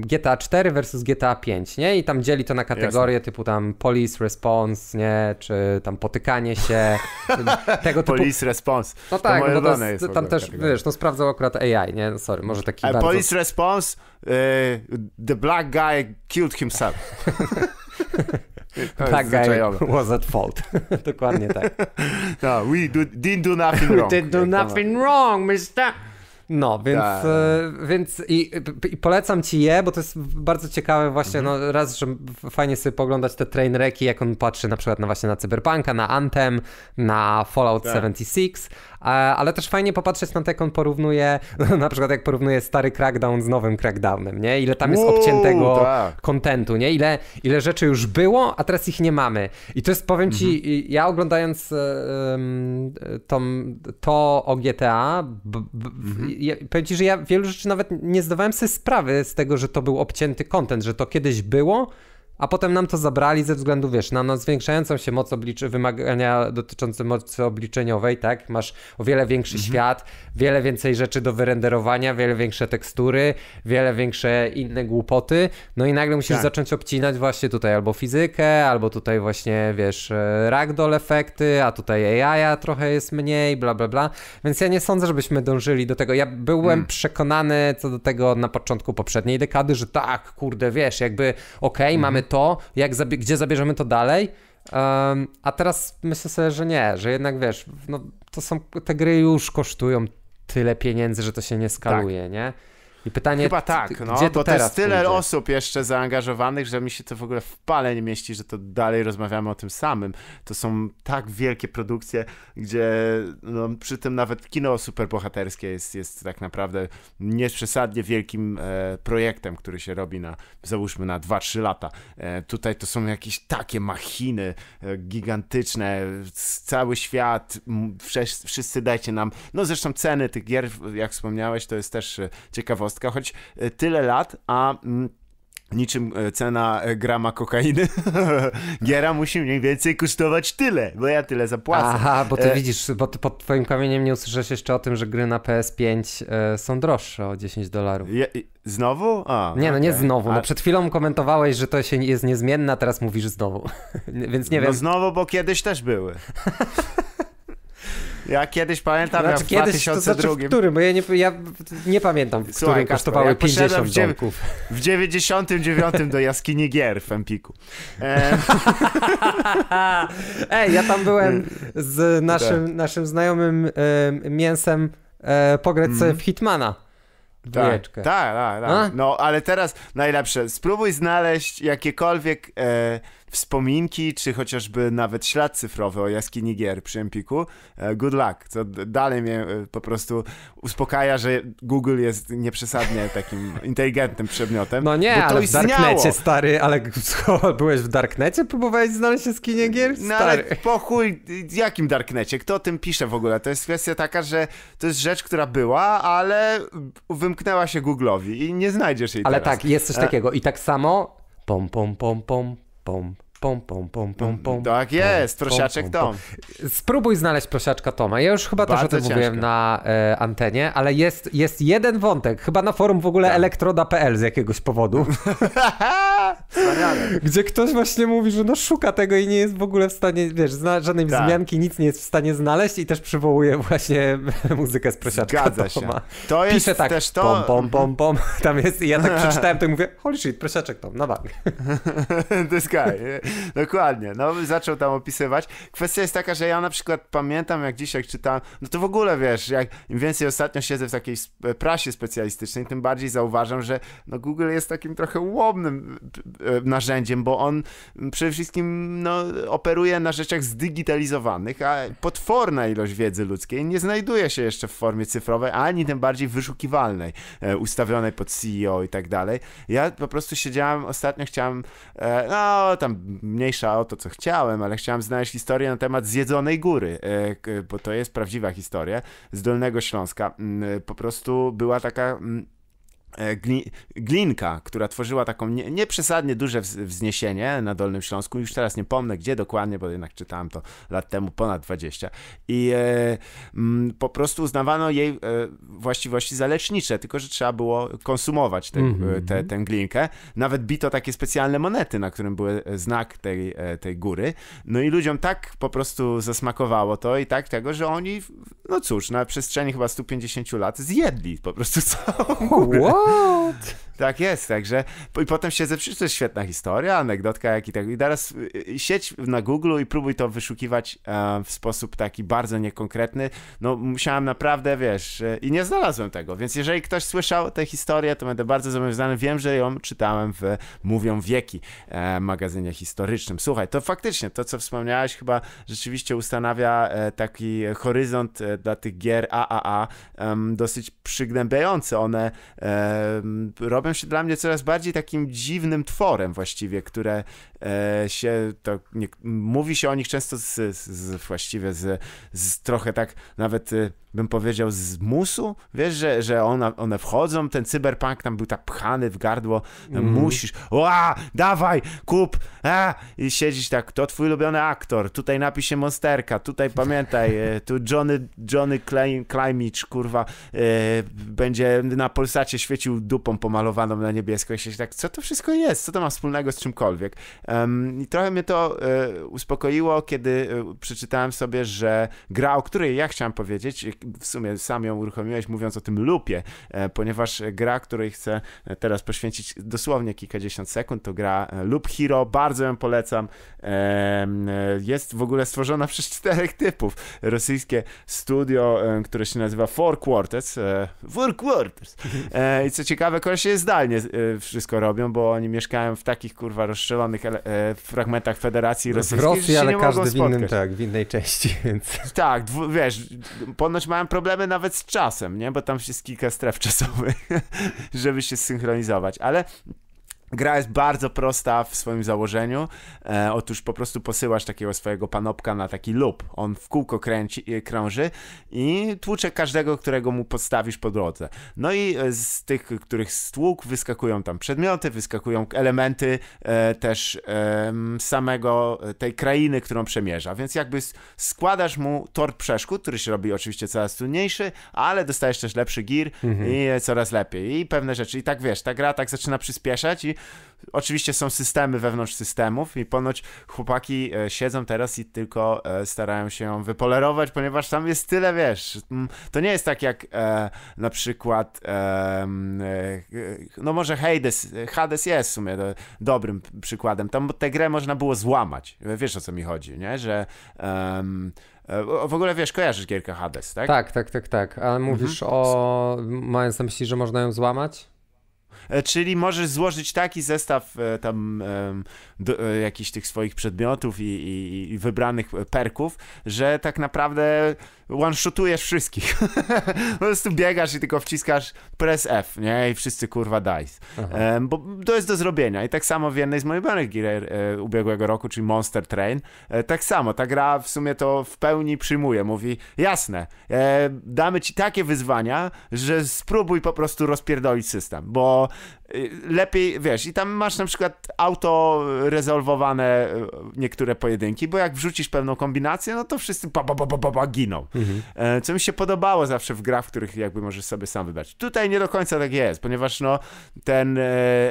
Speaker 1: GTA 4 versus GTA 5, nie? I tam dzieli to na kategorie Jasne. typu tam police response, nie? Czy tam potykanie się, tego typu... Police
Speaker 2: response. No tak, no to jest, tam też, wiesz, no sprawdzał akurat AI, nie? No sorry, może taki A bardzo... Police response, e, the black guy killed himself. tak, guy was at
Speaker 1: fault. Dokładnie tak.
Speaker 2: No, we do, didn't do
Speaker 1: nothing wrong. we didn't do nothing wrong, mister. No, więc, tak. e, więc i, i, polecam ci je, bo to jest bardzo ciekawe właśnie, mhm. no raz, że fajnie sobie poglądać te train wrecki, jak on patrzy na przykład na właśnie na Cyberpunka, na Anthem, na Fallout tak. 76, ale też fajnie popatrzeć na to, jak on porównuje, no, na przykład jak porównuje stary Crackdown z nowym Crackdownem, nie? Ile tam jest obciętego tak. kontentu, nie? Ile, ile rzeczy już było, a teraz ich nie mamy. I to jest, powiem ci, mhm. ja oglądając um, e, to, to o GTA, b, b, mhm. ja, powiem ci, że ja wielu rzeczy nawet nie zdawałem sobie sprawy z tego, że to był obcięty kontent, że to kiedyś było, a potem nam to zabrali ze względu, wiesz, na, na zwiększającą się moc obliczy, wymagania dotyczące mocy obliczeniowej, tak? Masz o wiele większy mhm. świat, wiele więcej rzeczy do wyrenderowania, wiele większe tekstury, wiele większe inne głupoty, no i nagle musisz tak. zacząć obcinać właśnie tutaj albo fizykę, albo tutaj właśnie, wiesz, ragdoll efekty, a tutaj AI trochę jest mniej, bla, bla, bla, więc ja nie sądzę, żebyśmy dążyli do tego. Ja byłem mm. przekonany co do tego na początku poprzedniej dekady, że tak, kurde, wiesz, jakby okej, okay, mhm. mamy to, jak gdzie zabierzemy to dalej. Um, a teraz myślę sobie, że nie, że jednak wiesz, no, to są, te gry już kosztują tyle pieniędzy, że to się nie skaluje, tak. nie? I pytanie, Chyba tak, no, gdzie to bo to jest tyle pójdzie?
Speaker 2: osób jeszcze zaangażowanych, że mi się to w ogóle w pale nie mieści, że to dalej rozmawiamy o tym samym. To są tak wielkie produkcje, gdzie no, przy tym nawet kino superbohaterskie jest, jest tak naprawdę nieprzesadnie wielkim e, projektem, który się robi na, załóżmy, na 2-3 lata. E, tutaj to są jakieś takie machiny e, gigantyczne, cały świat, wszyscy, wszyscy dajcie nam, no zresztą ceny tych gier, jak wspomniałeś, to jest też e, ciekawostka, ciekawostka, choć e, tyle lat, a mm, niczym e, cena e, grama kokainy, giera musi mniej więcej kosztować tyle, bo ja tyle zapłacę. Aha, bo ty
Speaker 1: widzisz, bo ty pod twoim kamieniem nie usłyszałeś jeszcze o tym, że gry na PS5 są droższe o 10 dolarów. Je,
Speaker 2: znowu? A, nie, okay. no nie znowu. No
Speaker 1: przed chwilą komentowałeś, że to się jest niezmienne, a teraz mówisz znowu.
Speaker 2: Więc nie no wiem. No znowu, bo kiedyś też były. Ja kiedyś pamiętam, znaczy, ja w kiedyś, 2002. To znaczy w którym? Bo ja nie, ja nie pamiętam, w Słuchaj, którym kosztowały ja 50 w domków. W 99 do jaskini gier w Empiku. E... Ej, ja tam byłem z naszym, tak. naszym znajomym
Speaker 1: mięsem y, pograć mm. sobie mhm. w
Speaker 2: Hitmana. Tak, tak, tak, ta. No, ale teraz najlepsze. Spróbuj znaleźć jakiekolwiek e, wspominki, czy chociażby nawet ślad cyfrowy o jaskini gier przy Empiku, e, good luck. Co dalej mnie e, po prostu uspokaja, że Google jest nieprzesadnie takim inteligentnym przedmiotem. No nie, ale w Darknecie, stary, ale byłeś w Darknecie? Próbowałeś znaleźć jaskinię gier? Stary. No ale po w jakim Darknecie? Kto o tym pisze w ogóle? To jest kwestia taka, że to jest rzecz, która była, ale wymknęła się Google'owi i nie znajdziesz jej Ale teraz. tak, jest coś e, takiego i
Speaker 1: tak samo pom pom pom pom boom Pom,
Speaker 2: pom, pom, pom, mm, pom. Tak jest, pom, prosiaczek pom, pom,
Speaker 1: Tom. Spróbuj znaleźć prosiaczka Toma. Ja już chyba Bardzo też o tym ciężko. mówiłem na e, antenie, ale jest, jest jeden wątek, chyba na forum w ogóle tak. elektroda.pl z jakiegoś powodu. gdzie ktoś właśnie mówi, że no szuka tego i nie jest w ogóle w stanie, wiesz, zna, żadnej tak. wzmianki, nic nie jest w stanie znaleźć i też przywołuje właśnie muzykę z prosiaczka Zgadza Toma. Się. To jest Pisze tak, też to... pom, pom, pom, pom, mhm. tam jest i ja tak przeczytałem to i mówię, holy shit,
Speaker 2: prosiaczek Tom, na no bank. This guy. Dokładnie. No, zaczął tam opisywać. Kwestia jest taka, że ja na przykład pamiętam, jak dzisiaj czytam, no to w ogóle wiesz, jak im więcej ostatnio siedzę w takiej e, prasie specjalistycznej, tym bardziej zauważam, że no, Google jest takim trochę łomnym e, e, narzędziem, bo on przede wszystkim no, operuje na rzeczach zdigitalizowanych, a potworna ilość wiedzy ludzkiej nie znajduje się jeszcze w formie cyfrowej, ani tym bardziej wyszukiwalnej, ustawionej pod CEO i tak dalej. Ja po prostu siedziałem ostatnio, chciałem, no tam mniejsza o to, co chciałem, ale chciałem znaleźć historię na temat Zjedzonej Góry, e, bo to jest prawdziwa historia z Dolnego Śląska. Mm, e, po prostu była taka mm, E, glinka, która tworzyła taką nieprzesadnie duże wzniesienie na Dolnym Śląsku. Już teraz nie pomnę gdzie dokładnie, bo jednak czytałem to lat temu ponad 20. I e, m, po prostu uznawano jej e, właściwości lecznicze, tylko że trzeba było konsumować mhm, e, mhm. tę mm -hmm. glinkę. Nawet bito takie specjalne monety, na którym był e, znak tej, tej góry. No i ludziom tak po prostu zasmakowało to i tak tego, że oni, no cóż, na przestrzeni chyba 150 lat zjedli po prostu całą górę. What? what? Tak jest, także i potem siedzę, przecież to jest świetna historia, anegdotka, jak i tak. I teraz y, y, sieć na Google i próbuj to wyszukiwać e, w sposób taki bardzo niekonkretny. No musiałem naprawdę, wiesz, y, i nie znalazłem tego, więc jeżeli ktoś słyszał tę historię, to będę bardzo zobowiązany. Wiem, że ją czytałem w Mówią Wieki e, magazynie historycznym. Słuchaj, to faktycznie to, co wspomniałeś, chyba rzeczywiście ustanawia e, taki horyzont dla tych gier AAA dosyć przygnębiający. One robią stają się dla mnie coraz bardziej takim dziwnym tworem właściwie, które e, się, to nie, mówi się o nich często z, z, właściwie z, z trochę tak nawet y, bym powiedział, z musu. Wiesz, że, że ona, one wchodzą, ten cyberpunk tam był tak pchany w gardło, mm. musisz, ła, dawaj, kup, a! i siedzisz tak, to twój ulubiony aktor, tutaj napisz się Monsterka, tutaj pamiętaj, e, tu Johnny, Johnny Klein, kurwa, e, będzie na Polsacie świecił dupą pomalowaną na niebiesko i tak, co to wszystko jest, co to ma wspólnego z czymkolwiek. Um, I trochę mnie to e, uspokoiło, kiedy przeczytałem sobie, że gra, o której ja chciałem powiedzieć, w sumie sam ją uruchomiłeś mówiąc o tym lupie, e, ponieważ gra, której chcę teraz poświęcić dosłownie kilkadziesiąt sekund, to gra e, Loop Hero, bardzo ją polecam. E, jest w ogóle stworzona przez czterech typów. Rosyjskie studio, które się nazywa Four Quarters. Four Quarters. I co ciekawe, kolesie zdalnie wszystko robią, bo oni mieszkają w takich kurwa rozstrzelonych fragmentach Federacji Rosyjskiej, Rosji, ale każdy w innym, tak,
Speaker 1: w innej części, więc...
Speaker 2: Tak, wiesz, ponoć miałem problemy nawet z czasem, nie? Bo tam jest kilka stref czasowych, żeby się synchronizować, ale Gra jest bardzo prosta w swoim założeniu. E, otóż po prostu posyłasz takiego swojego panopka na taki lub. On w kółko kręci, e, krąży i tłucze każdego, którego mu podstawisz po drodze. No i e, z tych, których stłuk, wyskakują tam przedmioty, wyskakują elementy e, też e, samego tej krainy, którą przemierza. Więc jakby składasz mu tor przeszkód, który się robi oczywiście coraz trudniejszy, ale dostajesz też lepszy gear mhm. i coraz lepiej. I pewne rzeczy. I tak wiesz, ta gra tak zaczyna przyspieszać i Oczywiście są systemy wewnątrz systemów i ponoć chłopaki e, siedzą teraz i tylko e, starają się ją wypolerować, ponieważ tam jest tyle, wiesz, to nie jest tak jak e, na przykład e, e, no może Hades, Hades jest w sumie do, dobrym przykładem, tam tę grę można było złamać, wiesz o co mi chodzi, nie, że e, w ogóle wiesz, kojarzysz gierkę Hades, tak? Tak, tak, tak, tak. Ale mówisz mhm. o. mając na myśli, że można ją złamać? E, czyli możesz złożyć taki zestaw e, tam do, e, jakichś tych swoich przedmiotów i, i, i wybranych e, perków, że tak naprawdę one-shotujesz wszystkich. po prostu biegasz i tylko wciskasz press F, nie? I wszyscy kurwa dice. bo to jest do zrobienia. I tak samo w jednej z moich ulubionych gier e, ubiegłego roku, czyli Monster Train, e, tak samo. Ta gra w sumie to w pełni przyjmuje. Mówi, jasne, e, damy ci takie wyzwania, że spróbuj po prostu rozpierdolić system, bo e, lepiej, wiesz, i tam masz na przykład auto rezolwowane e, niektóre pojedynki, bo jak wrzucisz pewną kombinację, no to wszyscy pa, pa, pa, pa, pa, pa giną. Mhm. E, co mi się podobało zawsze w grach, w których jakby możesz sobie sam wybrać. Tutaj nie do końca tak jest, ponieważ no, ten e,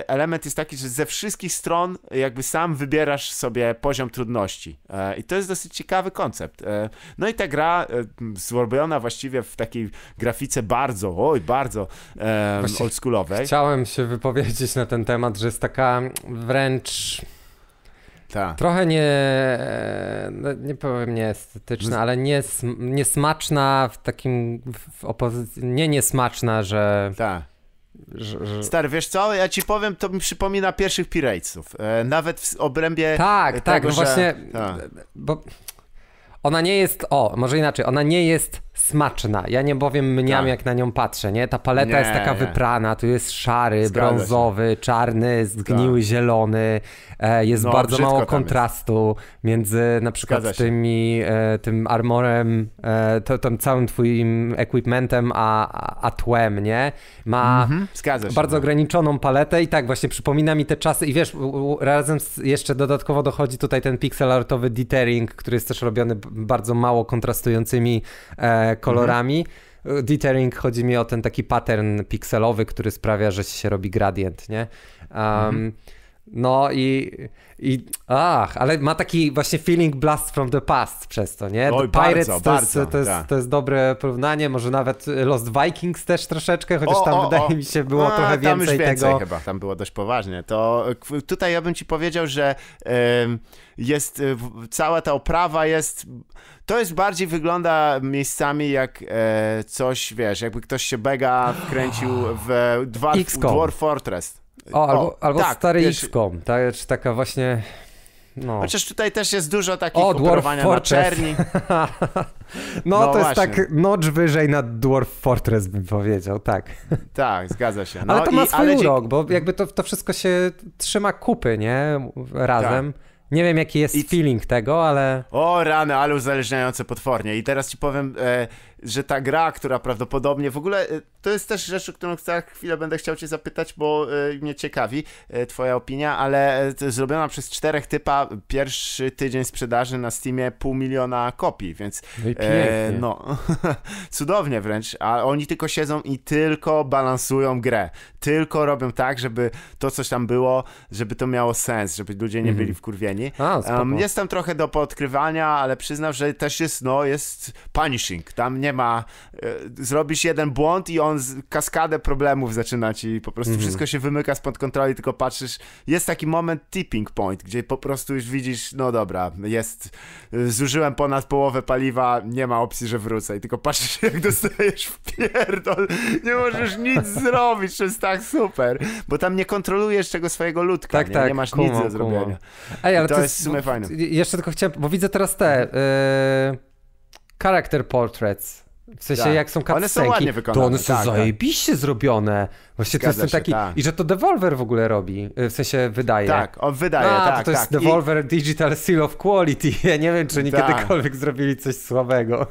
Speaker 2: element jest taki, że ze wszystkich stron jakby sam wybierasz sobie poziom trudności. I to jest dosyć ciekawy koncept. No i ta gra zrobiona właściwie w takiej grafice bardzo, oj, bardzo oldschoolowej.
Speaker 1: Chciałem się wypowiedzieć na ten temat, że jest taka wręcz ta. Trochę nie, e, no, nie powiem nieestetyczna, ale nie niesmaczna w takim, w opozycji, nie niesmaczna, że... Tak.
Speaker 2: że... Stary, wiesz co, ja ci powiem, to mi przypomina pierwszych Piratesów, e, nawet w obrębie Tak, tego, tak, no że... właśnie,
Speaker 1: ta. bo ona nie jest, o, może inaczej, ona nie jest smaczna. Ja nie bowiem mniam, tak. jak na nią patrzę, nie? Ta paleta nie, jest taka nie. wyprana, tu jest szary, Zgadza brązowy, się. czarny, zgniły, tak. zielony. E, jest no, bardzo mało kontrastu między na przykład tymi, e, tym armorem, e, to, tym całym twoim equipmentem, a, a tłem, nie? Ma mhm. się, bardzo no. ograniczoną paletę i tak właśnie przypomina mi te czasy i wiesz, razem z, jeszcze dodatkowo dochodzi tutaj ten pixel artowy dithering, który jest też robiony bardzo mało kontrastującymi e, kolorami. Mhm. Dithering chodzi mi o ten taki pattern pikselowy, który sprawia, że się robi gradient, nie? Um, mhm. No i, i. Ach, ale ma taki właśnie feeling blast from the past przez to, nie? Oj, the Pirates bardzo, to, bardzo, jest, to, jest, tak. to jest dobre
Speaker 2: porównanie, może nawet Lost Vikings też troszeczkę, chociaż o, tam o, wydaje o. mi się było A, trochę więcej, już więcej tego. chyba, tam było dość poważnie. To tutaj ja bym ci powiedział, że jest e, cała ta oprawa jest. To jest bardziej wygląda miejscami jak e, coś, wiesz, jakby ktoś się bega wkręcił w, dwa, w Dwarf Fortress. O, albo, o, albo tak, stary wiesz,
Speaker 1: XCOM, ta, taka właśnie... No. Chociaż
Speaker 2: tutaj też jest dużo takich o, operowania Fortress. na czerni.
Speaker 1: no, no, to właśnie. jest tak nocz wyżej nad Dwarf Fortress bym powiedział, tak.
Speaker 2: Tak, zgadza się. No ale to i, ma swój urok,
Speaker 1: bo jakby to, to wszystko się trzyma kupy, nie? Razem. Tak. Nie wiem, jaki jest
Speaker 2: feeling tego, ale. O, rany, ale uzależniające potwornie. I teraz ci powiem, e, że ta gra, która prawdopodobnie w ogóle y, to jest też rzecz, o którą za chwilę będę chciał Cię zapytać, bo y, mnie ciekawi y, Twoja opinia, ale zrobiona przez czterech typa pierwszy tydzień sprzedaży na Steamie pół miliona kopii, więc no e, no cudownie wręcz, a oni tylko siedzą i tylko balansują grę, tylko robią tak, żeby to coś tam było, żeby to miało sens, żeby ludzie nie mhm. byli wkurwieni. A, um, jest tam trochę do podkrywania, ale przyznam, że też jest, no jest punishing, tam nie nie ma, e, zrobisz jeden błąd i on kaskadę problemów zaczyna ci, po prostu mhm. wszystko się wymyka spod kontroli, tylko patrzysz, jest taki moment tipping point, gdzie po prostu już widzisz, no dobra, jest, e, zużyłem ponad połowę paliwa, nie ma opcji, że wrócę i tylko patrzysz jak dostajesz w pierdol, nie możesz nic zrobić, to jest tak super, bo tam nie kontrolujesz czego swojego ludka, tak, nie, tak, nie masz nic do zrobienia. Ej, ale to, to jest w sumie fajne.
Speaker 1: Jeszcze tylko chciałem, bo widzę teraz te... Yy character portraits. W sensie tak. jak są cutscenki, to one są tak, tak, zajebiście tak. zrobione. Właśnie to jest taki... Tak. I że to Devolver w ogóle robi, y, w sensie wydaje. Tak, on wydaje, A, tak. To, to jest tak. Devolver I... Digital Seal of Quality. Ja nie wiem, czy oni tak. kiedykolwiek zrobili coś słabego.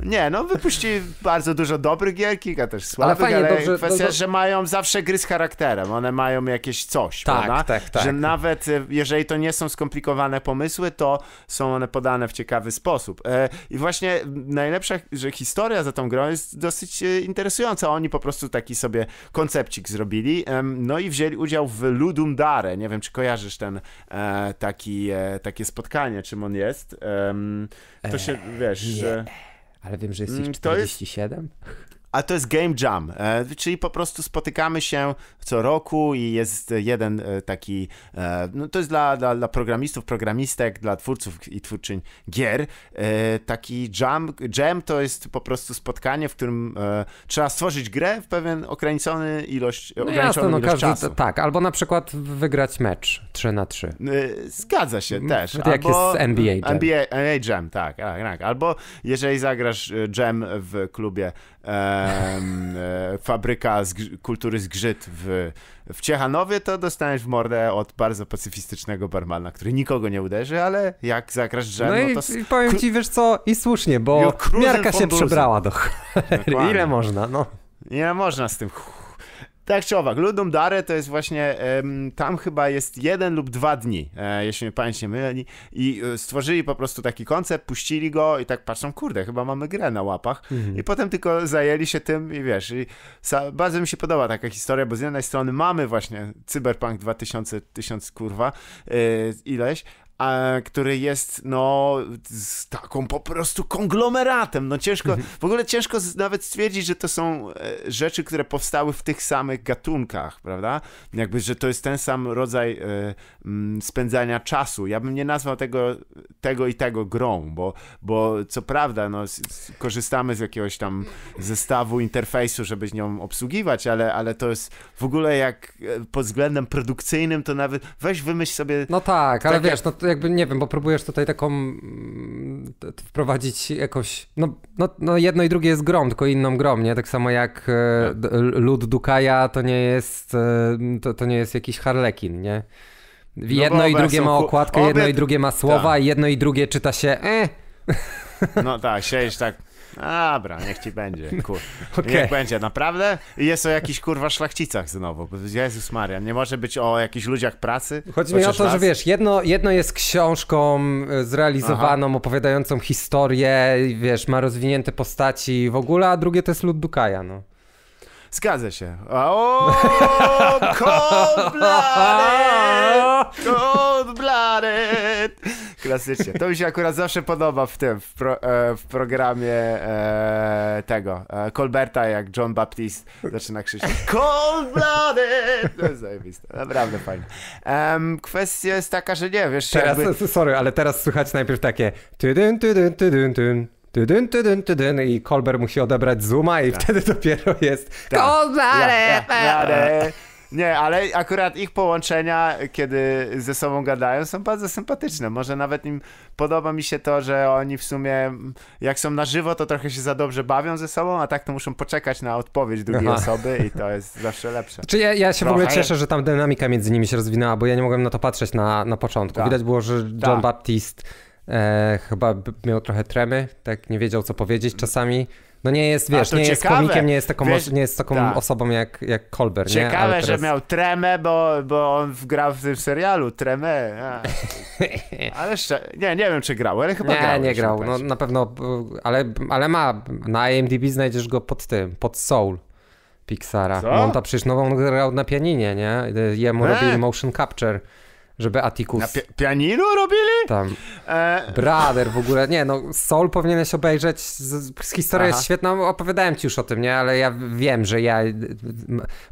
Speaker 2: Nie, no wypuści bardzo dużo dobrych gier, kilka też słabych, ale, fajnie, ale dobrze, kwestia, dobrze. że mają zawsze gry z charakterem, one mają jakieś coś, tak, prawda? Tak, tak. Że nawet e, jeżeli to nie są skomplikowane pomysły, to są one podane w ciekawy sposób. E, I właśnie najlepsza, że historia za tą grą jest dosyć e, interesująca. Oni po prostu taki sobie koncepcik zrobili, no i wzięli udział w Ludum Dare. Nie wiem, czy kojarzysz ten taki, takie spotkanie, czym on jest. To się, wiesz... Że... Ale wiem, że jesteś 47. Mm, to jest a to jest Game Jam, e, czyli po prostu spotykamy się co roku i jest jeden e, taki, e, no to jest dla, dla, dla programistów, programistek, dla twórców i twórczyń gier, taki jam, jam to jest po prostu spotkanie, w którym trzeba stworzyć grę w pewien ograniczony ilość, no ograniczoną jasne, no ilość każdy, czasu.
Speaker 1: Tak, albo na przykład wygrać mecz 3 na 3.
Speaker 2: Zgadza się, też. Jak albo jest NBA Jam. NBA, NBA Jam, tak, tak, tak. Albo jeżeli zagrasz jam w klubie E, fabryka z, kultury zgrzyt w, w Ciechanowie, to dostaniesz w mordę od bardzo pacyfistycznego barmana, który nikogo nie uderzy, ale jak zagrasz drzem, no, to... i powiem ci, wiesz co, i słusznie, bo miarka się przebrała do cholery. Ile można, no. Ile można z tym tak czy owak, Ludum Dare to jest właśnie, tam chyba jest jeden lub dwa dni, e, jeśli mnie pamięć nie myli, i e, stworzyli po prostu taki koncept, puścili go i tak patrzą, kurde, chyba mamy grę na łapach mhm. i potem tylko zajęli się tym i wiesz, i bardzo mi się podoba taka historia, bo z jednej strony mamy właśnie Cyberpunk 2000, 1000 kurwa, e, ileś, a, e, który jest no z taką po prostu konglomeratem, no ciężko, mhm. w ogóle ciężko nawet stwierdzić, że to są e, rzeczy, które powstały w tych samych gatunkach, prawda? Jakby, że to jest ten sam rodzaj e, m, mm, spędzania czasu. Ja bym nie nazwał tego, tego i tego grą, bo, bo co prawda no, z, z, korzystamy z jakiegoś tam zestawu interfejsu, żeby nią obsługiwać, ale, ale to jest w ogóle jak pod względem produkcyjnym, to nawet weź wymyśl sobie... No tak, ale tak wiesz,
Speaker 1: jak... no jakby nie wiem, bo próbujesz tutaj taką mm, wprowadzić jakoś, no, no, no, jedno i drugie jest grom, tylko inną grom, nie? Tak samo jak e, tak. lud Dukaja to nie jest, e, to, to nie jest jakiś harlekin, nie? No jedno no i drugie ma okładkę, obie... jedno i drugie ma słowa, tak. jedno i drugie czyta się e.
Speaker 2: No tak, siedź tak Dobra, niech ci będzie, kur... okay. Niech będzie, naprawdę? I jest o jakichś, kurwa, szlachcicach znowu. Jezus Maria, nie może być o jakichś ludziach pracy? Chodzi mi o to, raz? że
Speaker 1: wiesz, jedno, jedno jest książką e, zrealizowaną, Aha. opowiadającą historię, wiesz, ma rozwinięte postaci w ogóle, a drugie to jest Lud Dukaja, no.
Speaker 2: Zgadza się. O, cold blooded, cold blooded. Klasycznie. To mi się akurat zawsze podoba w tym, w, pro, e, w programie e, tego, e, Colberta, jak John Baptiste zaczyna krzyczeć Cold Blooded! To jest zajebiste, naprawdę fajnie. Um, kwestia jest taka, że nie, wiesz... Teraz, jakby... sorry, ale teraz
Speaker 1: słychać najpierw takie tydyn, tydyn, tydyn, tydyn. Tydyn, tydyn, tydyn i Kolber musi odebrać Zuma i tak. wtedy dopiero jest tak. blooded. Ja, ja, ja,
Speaker 2: nie, ale akurat ich połączenia, kiedy ze sobą gadają, są bardzo sympatyczne. Może nawet im podoba mi się to, że oni w sumie, jak są na żywo, to trochę się za dobrze bawią ze sobą, a tak to muszą poczekać na odpowiedź drugiej Aha. osoby i to jest zawsze lepsze. Czy ja, ja się trochę. w ogóle cieszę, że
Speaker 1: tam dynamika między nimi się rozwinęła, bo ja nie mogłem na to patrzeć na, na początku. Tak. Widać było, że John tak. Baptiste Baptist e, chyba miał trochę tremy, tak nie wiedział co powiedzieć czasami. No nie jest, wiesz, nie ciekawe. jest komikiem, nie jest taką, wiesz, nie jest taką tak. osobą jak, jak Kolber, Ciekawe, teraz... że
Speaker 2: miał tremę, bo, bo on grał w tym serialu, tremę. A. ale szczerze,
Speaker 1: nie, nie wiem czy grał, ale chyba nie, grał. Nie, nie grał, no na pewno, ale, ale ma, na IMDb znajdziesz go pod tym, pod Soul. Pixara. Co? on ta przecież, no on grał na pianinie, nie? Jemu e? robili motion capture żeby Atikus... Na pi pianinu robili? Tam. E... Brother w ogóle, nie no, Soul powinieneś obejrzeć, historia Aha. jest świetna, opowiadałem ci już o tym, nie? Ale ja wiem, że ja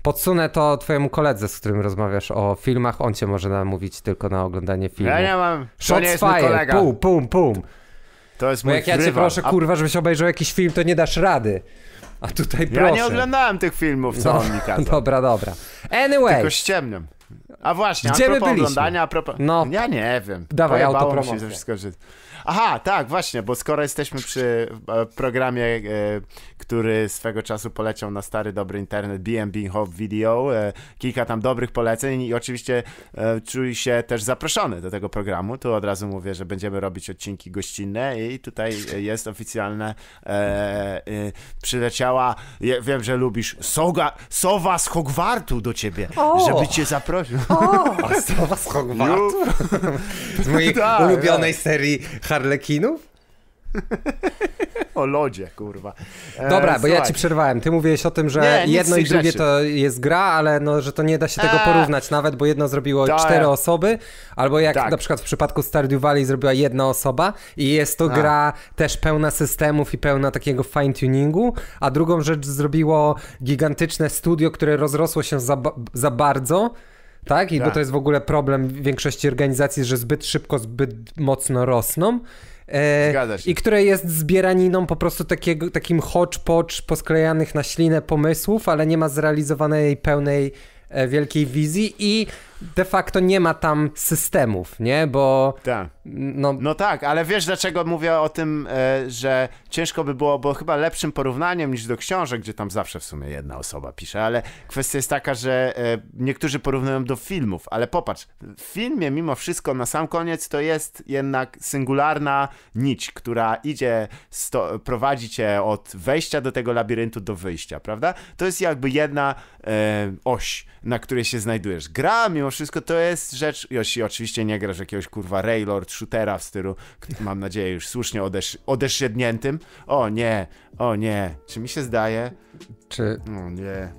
Speaker 1: podsunę to twojemu koledze, z którym rozmawiasz o filmach, on cię może namówić tylko na oglądanie filmu. Ja nie mam, Shots nie fire, pum, pum, pum.
Speaker 2: To jest mój Bo jak ja cię proszę, kurwa,
Speaker 1: żebyś obejrzał jakiś film, to nie dasz rady. A tutaj proszę. Ja nie oglądałem
Speaker 2: tych filmów, co no, on mi kazał. Dobra, dobra. Anyway. Tylko ciemnym. A właśnie, Gdzie a propos my byliśmy? oglądania, a propos... No. Ja nie wiem. Dawaj, Pojebało mi się ze wszystko, że... Aha, tak, właśnie, bo skoro jesteśmy przy e, programie, e, który swego czasu poleciał na stary dobry internet, B&B Hop Video, e, kilka tam dobrych poleceń i oczywiście e, czuję się też zaproszony do tego programu. Tu od razu mówię, że będziemy robić odcinki gościnne i tutaj jest oficjalne, przyleciała, ja wiem, że lubisz, soga, sowa z Hogwartu do ciebie, o! żeby cię zaprosił. O! sowa z Hogwartu?
Speaker 1: Z mojej tak. ulubionej
Speaker 2: serii harlekinów? O lodzie, kurwa. E, Dobra, bo słuchaj. ja ci
Speaker 1: przerwałem. Ty mówiłeś o tym, że nie, jedno i drugie rzeczy. to jest gra, ale no, że to nie da się tego e. porównać nawet, bo jedno zrobiło da, tak. cztery osoby, albo jak tak. na przykład w przypadku Stardew Valley zrobiła jedna osoba i jest to a. gra też pełna systemów i pełna takiego fine-tuningu, a drugą rzecz zrobiło gigantyczne studio, które rozrosło się za, za bardzo, tak? I tak. bo to jest w ogóle problem większości organizacji, że zbyt szybko, zbyt mocno rosną. E, I które jest zbieraniną po prostu takiego, takim hodgepodge posklejanych na ślinę pomysłów, ale nie ma zrealizowanej pełnej e, wielkiej wizji
Speaker 2: i de facto nie ma tam systemów, nie? Bo. Tak. No... no tak, ale wiesz dlaczego mówię o tym, e, że ciężko by było, bo chyba lepszym porównaniem niż do książek, gdzie tam zawsze w sumie jedna osoba pisze, ale kwestia jest taka, że e, niektórzy porównują do filmów, ale popatrz, w filmie mimo wszystko na sam koniec to jest jednak singularna nić, która idzie, sto, prowadzi cię od wejścia do tego labiryntu do wyjścia, prawda? To jest jakby jedna e, oś, na której się znajdujesz. Gra mimo wszystko to jest rzecz, jeśli oczywiście nie grasz jakiegoś kurwa Raylord shootera w stylu, mam nadzieję już słusznie odesz odeszedniętym. O nie, o nie, czy mi się zdaje? Czy... O nie.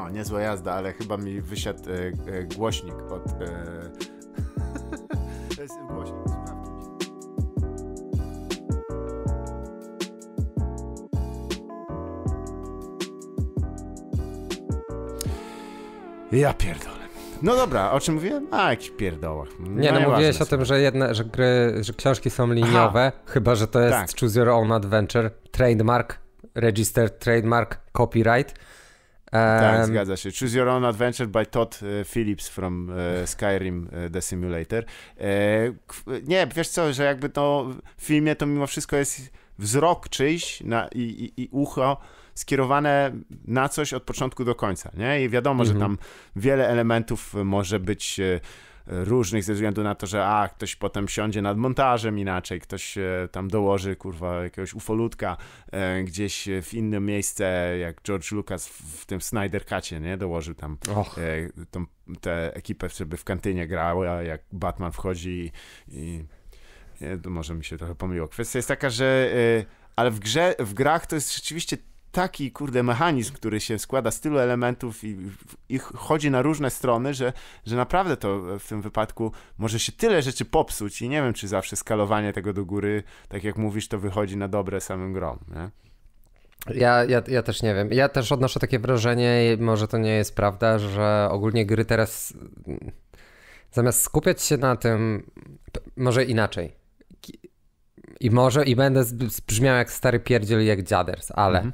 Speaker 2: O, niezła jazda, ale chyba mi wysiadł e, e, głośnik od... E, to jest głośnik, Ja pierdolę. No dobra, o czym mówiłem? A, jakiś pierdołach. nie, no, no mówiłeś o
Speaker 1: tym, że, jedne, że, gry, że książki są liniowe, Aha. chyba, że to jest tak. Choose Your Own Adventure, trademark, register, trademark, copyright. tak, zgadza
Speaker 2: się. Choose Your Own Adventure by Todd e, Phillips from uh, Skyrim uh, The Simulator. E, nie, wiesz co, że jakby to w filmie to mimo wszystko jest wzrok czyjś na, i, i, i ucho, skierowane na coś od początku do końca, nie? I wiadomo, że mhm. tam wiele elementów może być e, różnych ze względu na to, że a, ktoś potem siądzie nad montażem inaczej, ktoś e, tam dołoży, kurwa, jakiegoś ufolutka e, gdzieś w innym miejsce, jak George Lucas w, w tym Snyder Cutie, nie? Dołożył tam e, tą, tę ekipę, żeby w kantynie grała, jak Batman wchodzi i... i nie, może mi się trochę pomyliło. Kwestia jest taka, że... E, ale w, grze, w grach to jest rzeczywiście taki, kurde, mechanizm, który się składa z tylu elementów i, i, chodzi na różne strony, że, że naprawdę to w tym wypadku może się tyle rzeczy popsuć i nie wiem, czy zawsze skalowanie tego do góry, tak jak mówisz, to wychodzi na dobre samym grom, nie?
Speaker 1: Ja, ja, ja też nie wiem. Ja też odnoszę takie wrażenie, może to nie jest prawda, że ogólnie gry teraz zamiast skupiać się na tym, może inaczej. I może i będę brzmiał jak stary pierdziel, jak dziaders, ale mhm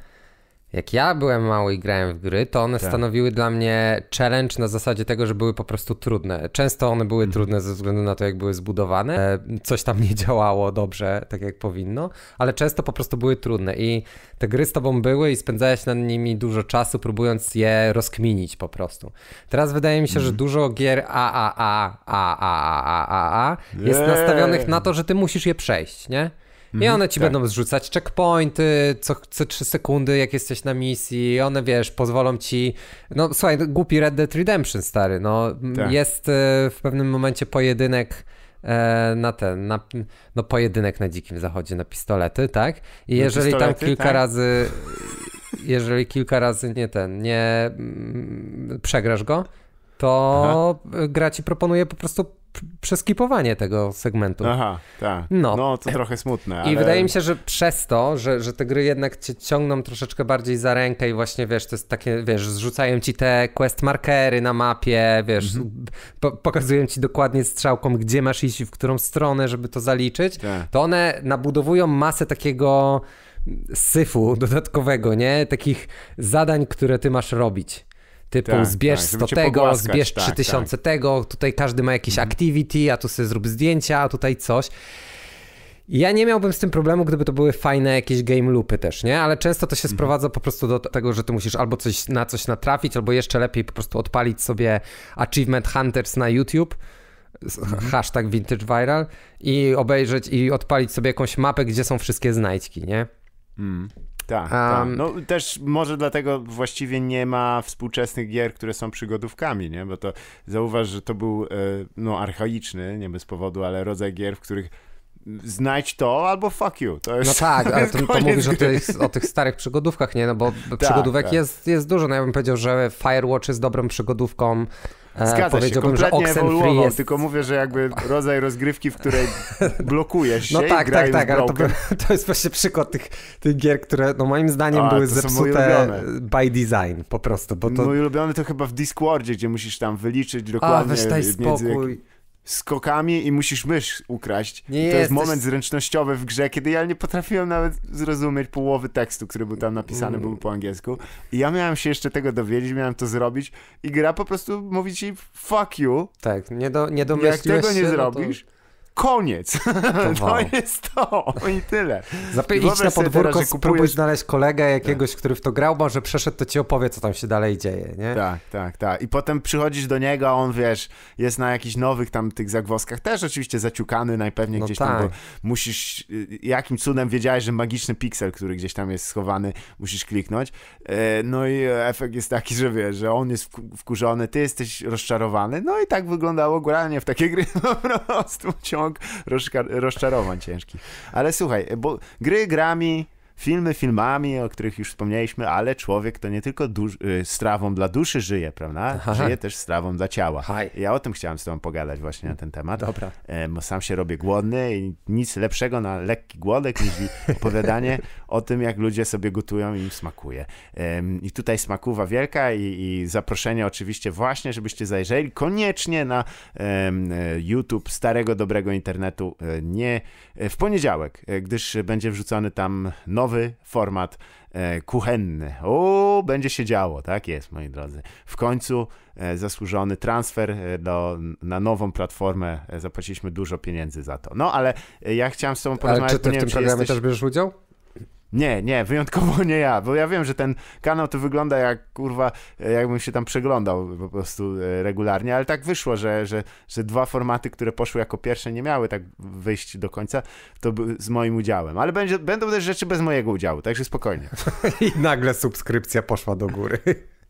Speaker 1: jak ja byłem mały i grałem w gry, to one tak. stanowiły dla mnie challenge na zasadzie tego, że były po prostu trudne. Często one były mhm. trudne ze względu na to, jak były zbudowane. E, coś tam nie działało dobrze, tak jak powinno, ale często po prostu były trudne i te gry z tobą były i spędzałeś nad nimi dużo czasu, próbując je rozkminić po prostu. Teraz wydaje mi się, że mhm. dużo gier AAA, AAA, AAA jest eee. nastawionych na to, że ty musisz je przejść, nie? I one mhm, ci tak. będą zrzucać checkpointy co, co 3 sekundy, jak jesteś na misji. One wiesz, pozwolą ci. No słuchaj, no, głupi Red Dead Redemption stary. No, tak. Jest e, w pewnym momencie pojedynek e, na ten, na, no pojedynek na dzikim zachodzie na pistolety, tak? I jeżeli tam kilka tak? razy, jeżeli kilka razy nie ten, nie mm, przegrasz go, to Aha. gra ci proponuje po prostu przeskipowanie tego segmentu. Aha, tak. No.
Speaker 2: no, to trochę smutne. Ale... I wydaje mi się,
Speaker 1: że przez to, że, że te gry jednak cię ciągną troszeczkę bardziej za rękę i właśnie, wiesz, to jest takie, wiesz, zrzucają ci te quest markery na mapie, wiesz, mhm. po pokazują ci dokładnie strzałką, gdzie masz iść i w którą stronę, żeby to zaliczyć, tak. to one nabudowują masę takiego syfu dodatkowego, nie? Takich zadań, które ty masz robić. Typu tak, zbierz tak, 100 tego, zbierz 3000 tak, tak. tego, tutaj każdy ma jakieś mhm. activity, a tu sobie zrób zdjęcia, a tutaj coś. Ja nie miałbym z tym problemu, gdyby to były fajne jakieś game loopy też, nie? Ale często to się mhm. sprowadza po prostu do tego, że ty musisz albo coś na coś natrafić, albo jeszcze lepiej po prostu odpalić sobie Achievement Hunters na YouTube, mhm. hashtag Vintage Viral i obejrzeć i odpalić sobie jakąś mapę, gdzie są wszystkie znajdźki, nie?
Speaker 2: Mhm. Tak, tak. No też może dlatego właściwie nie ma współczesnych gier, które są przygodówkami, nie? Bo to zauważ, że to był e, no archaiczny, nie bez powodu, ale rodzaj gier, w których znajdź to albo fuck you. To jest, no tak, ale to, to, mówisz o tych, o tych, starych przygodówkach, nie? No
Speaker 1: bo tak, przygodówek tak. Jest, jest dużo. No ja bym powiedział, że Firewatch jest dobrą przygodówką. Zgadza się, kompletnie że jest...
Speaker 2: tylko mówię, że jakby rodzaj rozgrywki, w której blokujesz się No tak, tak, tak, ale to,
Speaker 1: to, jest właśnie przykład tych, tych gier, które no moim zdaniem A, były zepsute
Speaker 2: by design po prostu. Bo to... Mój ulubiony to chyba w Discordzie, gdzie musisz tam wyliczyć dokładnie. A, weź daj spokój skokami i musisz mysz ukraść. Nie I to jest moment zręcznościowy w grze, kiedy ja nie potrafiłem nawet zrozumieć połowy tekstu, który był tam napisany, mm. był po angielsku. I ja miałem się jeszcze tego dowiedzieć, miałem to zrobić i gra po prostu mówi ci fuck you. Tak, nie, do, nie domyśliłeś Jak tego nie się, zrobisz, no to Koniec. To, to jest to. I tyle. Zapylić na podwórko, teraz, spróbuj kupujesz...
Speaker 1: znaleźć kolegę tak. jakiegoś, tak. który w
Speaker 2: to grał, może przeszedł, to ci opowie, co tam się dalej dzieje, nie? Tak, tak, tak. I potem przychodzisz do niego, a on, wiesz, jest na jakichś nowych tam tych zagwozdkach, też oczywiście zaciukany najpewniej no gdzieś tak. tam, bo tak. musisz, y, jakim cudem wiedziałeś, że magiczny piksel, który gdzieś tam jest schowany, musisz kliknąć. E, no i efekt jest taki, że wiesz, że on jest wkurzony, ty jesteś rozczarowany, no i tak wyglądało granie w takie gry po prostu ciągle rozczarowań ciężkich. ciężki. Ale słuchaj, bo gry grami, Filmy filmami, o których już wspomnieliśmy, ale człowiek to nie tylko y, strawą dla duszy żyje, prawda? Żyje też strawą dla ciała. Ja o tym chciałem z tobą pogadać właśnie na ten temat. Dobra. E, bo sam się robię głodny i nic lepszego na lekki głodek niż opowiadanie o tym, jak ludzie sobie gotują i im smakuje. I tutaj smakuwa wielka i, i zaproszenie oczywiście właśnie, żebyście zajrzeli koniecznie na e, YouTube starego, dobrego internetu e, nie w poniedziałek, gdyż będzie wrzucony tam nowy nowy format e, kuchenny. O, będzie się działo, tak jest, moi drodzy. W końcu e, zasłużony transfer e, do, na nową platformę. E, zapłaciliśmy dużo pieniędzy za to. No, ale e, ja chciałem z tobą porozmawiać. Ale czy ty w tym programie jesteś... też bierzesz udział? Nie, nie, wyjątkowo nie ja, bo ja wiem, że ten kanał to wygląda jak kurwa, jakbym się tam przeglądał po prostu e, regularnie, ale tak wyszło, że, że, że dwa formaty, które poszły jako pierwsze, nie miały tak wyjść do końca, to z moim udziałem. Ale będzie, będą też rzeczy bez mojego udziału, także spokojnie. I nagle subskrypcja poszła do góry.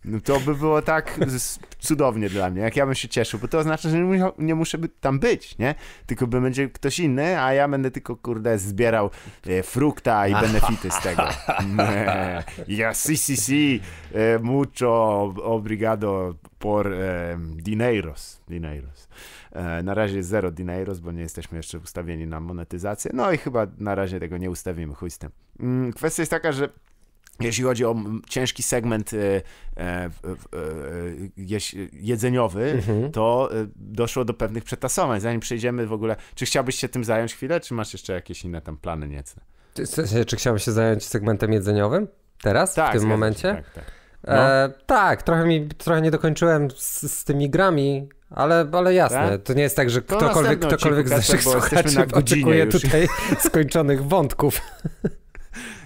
Speaker 2: No to by było tak cudownie dla mnie, jak ja bym się cieszył, bo to oznacza, że nie, nie muszę by tam być, nie? Tylko by będzie ktoś inny, a ja będę tylko, kurde, zbierał e, frukta i benefity z tego. Ja si, si, si, e, mucho obrigado por e, dineros. dineros. Na razie jest zero dineros, bo nie jesteśmy jeszcze ustawieni na monetyzację. No i chyba na razie tego nie ustawimy, chuj z tym. Mm, kwestia jest taka, że jeśli chodzi o ciężki segment e, e, e, jedzeniowy, mhm. to doszło do pewnych przetasowań. Zanim przejdziemy w ogóle, czy chciałbyś się tym zająć chwilę, czy masz jeszcze jakieś inne tam plany nieco?
Speaker 1: Czy, czy chciałbyś się zająć segmentem jedzeniowym?
Speaker 2: Teraz? Tak, w tym momencie?
Speaker 1: tak, tak. No. E, tak, trochę, mi, trochę nie dokończyłem z, z tymi grami,
Speaker 2: ale, ale jasne, tak? to nie jest tak, że ktokolwiek, ktokolwiek z naszych słuchaczy oczekuje tutaj
Speaker 1: skończonych wątków.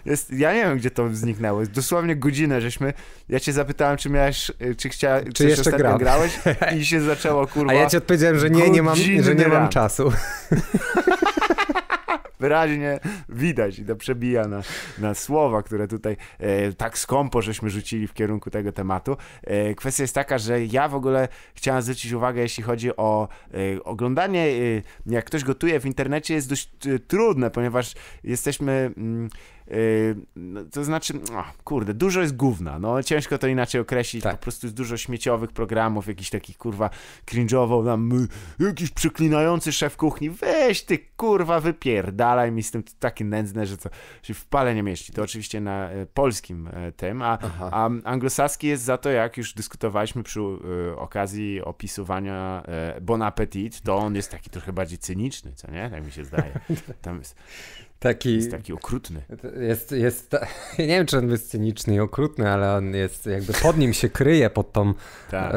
Speaker 2: Jest, ja nie wiem, gdzie to zniknęło. Dosłownie godzinę żeśmy... Ja cię zapytałem, czy miałeś... Y, czy, chciałeś czy, jeszcze gram. grałeś i się zaczęło, kurwa... A ja ci odpowiedziałem, że nie, nie mam, że nie mam czasu. wyraźnie widać i to przebija na, na słowa, które tutaj e, tak skąpo żeśmy rzucili w kierunku tego tematu. E, kwestia jest taka, że ja w ogóle chciałem zwrócić uwagę, jeśli chodzi o e, oglądanie, e, jak ktoś gotuje w internecie jest dość e, trudne, ponieważ jesteśmy... Mm, Yy, no, to znaczy, no, kurde, dużo jest gówna, no ciężko to inaczej określić, tak. po prostu jest dużo śmieciowych programów, jakiś takich kurwa cringe'ową, nam y, jakiś przeklinający szef kuchni, weź ty kurwa wypierdalaj mi z tym, to takie nędzne, że co, się w pale nie mieści, to oczywiście na e, polskim e, tym, a, a anglosaski jest za to, jak już dyskutowaliśmy przy e, okazji opisywania Bon Appetit, to on jest taki trochę bardziej cyniczny, co nie, tak mi się zdaje, tam jest Taki, jest taki okrutny.
Speaker 1: Jest, jest, nie wiem, czy on jest cyniczny i okrutny, ale on jest jakby pod nim się kryje, pod tą, tak.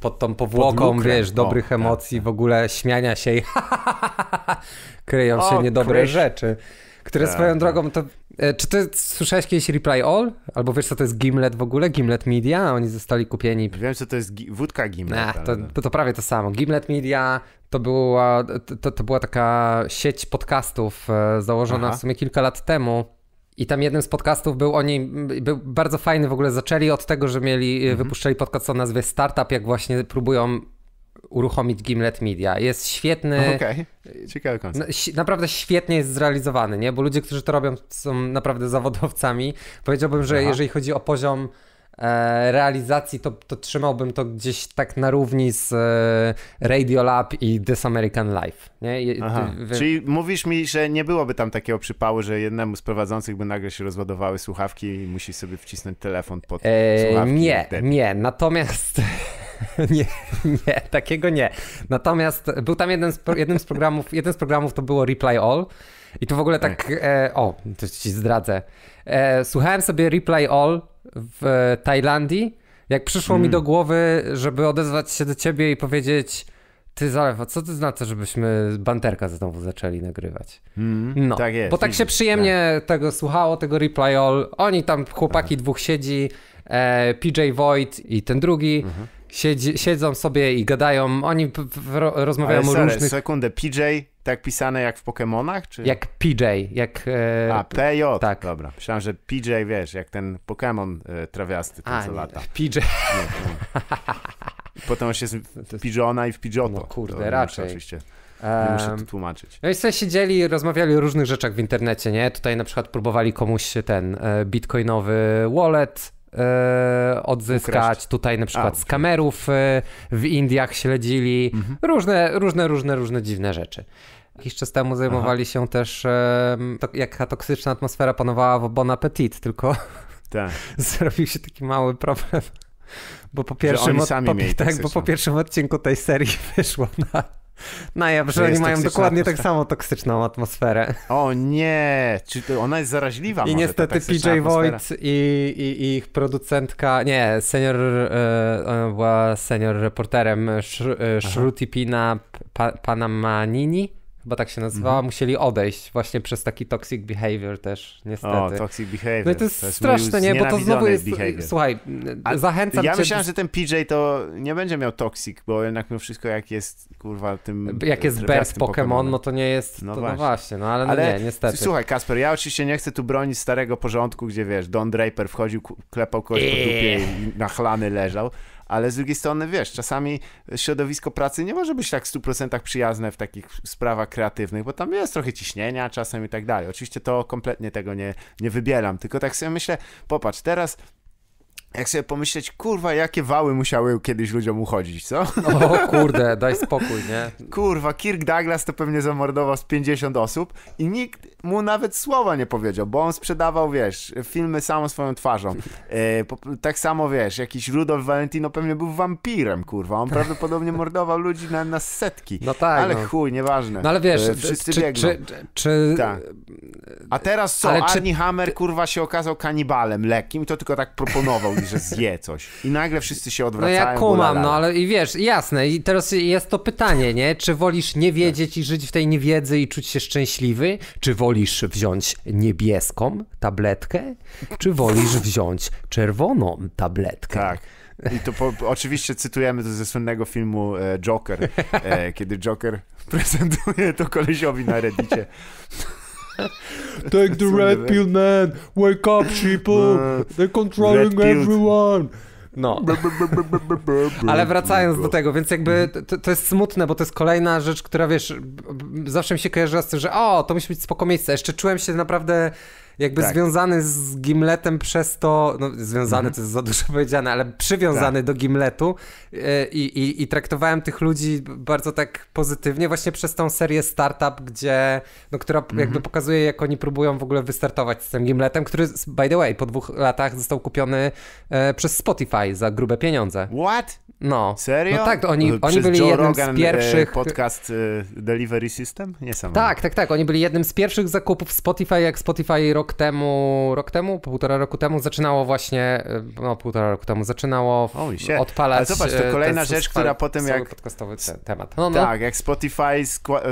Speaker 1: pod tą powłoką, pod wiesz, dobrych o, tak, emocji, tak, w ogóle śmiania się i kryją o, się niedobre rzeczy. Które tak, swoją drogą to. E, czy ty słyszałeś kiedyś Reply All? Albo wiesz, co to jest Gimlet w ogóle? Gimlet Media? Oni zostali kupieni. Wiem, co to jest wódka Gimlet. Ach, to, no. to, to prawie to samo. Gimlet Media to była, to, to była taka sieć podcastów e, założona Aha. w sumie kilka lat temu. I tam jednym z podcastów był oni był bardzo fajny w ogóle. Zaczęli od tego, że mieli, e, mhm. wypuszczali podcast o nazwie Startup, jak właśnie próbują uruchomić Gimlet Media. Jest świetny. No, okej, okay. ciekawy koncept. No, naprawdę świetnie jest zrealizowany, nie? Bo ludzie, którzy to robią, są naprawdę zawodowcami. Powiedziałbym, że Aha. jeżeli chodzi o poziom E, realizacji, to, to trzymałbym to gdzieś tak na równi z e, Radio Lab i This American Life.
Speaker 2: Nie? Aha. Wy... Czyli mówisz mi, że nie byłoby tam takiego przypału, że jednemu z prowadzących by nagle się rozładowały słuchawki i musi sobie wcisnąć telefon pod eee, słuchawki. Nie, nie. Natomiast
Speaker 1: nie, nie, takiego nie. Natomiast był tam jeden z, z programów, jeden z programów to było Reply All. I to w ogóle tak, tak. e, o, to ci zdradzę. E, słuchałem sobie Reply All w Tajlandii, jak przyszło mm. mi hmm. do głowy, żeby odezwać się do ciebie i powiedzieć ty Zalewa, co ty znaczy, żebyśmy banterka znowu zaczęli nagrywać? Mm. no, tak jest. Bo tak się przyjemnie tak. tego słuchało, tego reply all. Oni tam, chłopaki dwóch siedzi, e, PJ Void i ten drugi. Mhm. Siedzi, siedzą sobie i gadają, oni rozmawiają Ale o różnych...
Speaker 2: sekundę, PJ tak pisane jak w Pokémonach? Czy... Jak PJ, jak... E... A, PJ, tak. dobra. Myślałem, że PJ, wiesz, jak ten Pokémon e, trawiasty, ten A, co nie, lata. PJ. Nie, nie. Potem się z Pidgeona i w Pidgeotto. No kurde, to raczej. Oczywiście. Nie muszę to tłumaczyć.
Speaker 1: No i sobie siedzieli, rozmawiali o różnych rzeczach w internecie, nie? Tutaj na przykład próbowali komuś ten e, bitcoinowy wallet E, odzyskać. Ukraść. Tutaj na przykład A, z kamerów e, w Indiach śledzili mhm. różne, różne, różne, różne dziwne rzeczy. Jakiś czas temu zajmowali Aha. się też, e, to, jaka toksyczna atmosfera panowała w Bon Appetit, tylko tak. zrobił się taki mały problem. Bo po pierwszym, od, po, tak, bo po pierwszym odcinku tej serii wyszło na na no jaw, że oni mają dokładnie tak atmosfera. tak samo toksyczną atmosferę.
Speaker 2: O nie, czy to ona jest zaraźliwa? I niestety PJ Void i, i,
Speaker 1: i, ich producentka, nie, senior, e, ona była senior reporterem Sh e, Shruti Pina pa Panamanini chyba tak się mhm. nazywała, musieli odejść
Speaker 2: właśnie przez taki toxic behavior też, niestety. O, toxic behavior. No i to jest, to jest straszne, nie? Bo to znowu jest, behavior. słuchaj, A zachęcam Ja cię... myślałem, że ten PJ to nie będzie miał toxic, bo jednak mimo wszystko jak jest, kurwa, tym... Jak jest best Pokémon, no to nie jest, no, to, no właśnie. no właśnie, no ale, no ale nie, niestety. Słuchaj, Kasper, ja oczywiście nie chcę tu bronić starego porządku, gdzie wiesz, Don Draper wchodził, klepał kogoś po eee. dupie i nachlany leżał, ale z drugiej strony, wiesz, czasami środowisko pracy nie może być tak w 100% przyjazne w takich sprawach kreatywnych, bo tam jest trochę ciśnienia czasem i tak dalej. Oczywiście to kompletnie tego nie, nie wybieram, tylko tak sobie myślę, popatrz, teraz jak sobie pomyśleć, kurwa, jakie wały musiały kiedyś ludziom uchodzić, co? O kurde, daj spokój, nie? Kurwa, Kirk Douglas to pewnie zamordował z 50 osób i nikt mu nawet słowa nie powiedział, bo on sprzedawał, wiesz, filmy samą swoją twarzą. E, po, tak samo, wiesz, jakiś Rudolf Valentino pewnie był wampirem, kurwa. On prawdopodobnie mordował ludzi na, na setki. No tak. Ale no. chuj, nieważne. No ale wiesz, e, wszyscy czy, Czy, czy, czy... Tak. A teraz co? Ale Arnie czy... Hammer, kurwa, się okazał kanibalem lekkim, to tylko tak proponował mówi, że zje coś. I nagle wszyscy się odwracają. No ja kumam, no
Speaker 1: ale i wiesz, jasne. I teraz jest to pytanie, nie? Czy wolisz nie tak. wiedzieć i żyć w tej niewiedzy i czuć się szczęśliwy? Czy wolisz wziąć niebieską tabletkę? Czy wolisz wziąć
Speaker 2: czerwoną tabletkę? Tak. I to po, oczywiście cytujemy to ze słynnego filmu e, Joker, e, kiedy Joker prezentuje to koleziowi na reddicie.
Speaker 1: Take the red pill, man. Wake up, people. No. They're controlling everyone. No. Ale wracając do tego, więc jakby mhm. to, to, jest smutne, bo to jest kolejna rzecz, która wiesz, zawsze mi się kojarzy z tym, że o, to musi być spoko miejsce. Jeszcze czułem się naprawdę jakby tak. związany z Gimletem przez to, no związany mhm. to jest za dużo powiedziane, ale przywiązany tak. do Gimletu e, i, i, i traktowałem tych ludzi bardzo tak pozytywnie właśnie przez tą serię Startup, gdzie, no która mhm. jakby pokazuje jak oni próbują w ogóle wystartować z tym Gimletem, który by the way po dwóch latach został kupiony e, przez Spotify za grube pieniądze. What? No. Serio? No tak, oni, oni byli Joe jednym Rogan, z e, pierwszych.
Speaker 2: Podcast Delivery System? Nie sam. Tak,
Speaker 1: tak, tak. Oni byli jednym z pierwszych zakupów Spotify, jak Spotify rok rok temu, rok temu, półtora roku temu zaczynało właśnie, y, no półtora roku temu zaczynało odpalać. Ale zobacz, to y, kolejna rzecz, która potem jak...
Speaker 2: podcastowy temat. No, no. Tak, jak Spotify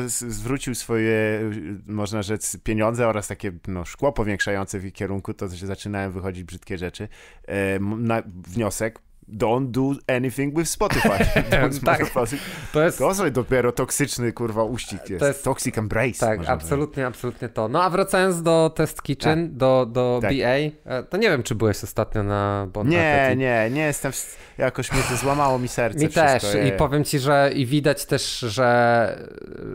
Speaker 2: zwrócił swoje, y, można rzec, pieniądze oraz takie no, szkło powiększające w ich kierunku, to się zaczynają wychodzić brzydkie rzeczy. E, na, wniosek, Don't do anything with Spotify. tak. To jest Kozaj dopiero toksyczny, kurwa, uścisk jest. To jest... Toxic embrace. Tak, absolutnie,
Speaker 1: powiedzieć. absolutnie to. No a wracając do Test Kitchen, tak. do, do tak. BA, e, to nie wiem, czy byłeś ostatnio na Bon
Speaker 2: Nie, nie, nie jestem, jakoś mnie to złamało mi serce. Mi też i powiem
Speaker 1: ci, że i widać też, że,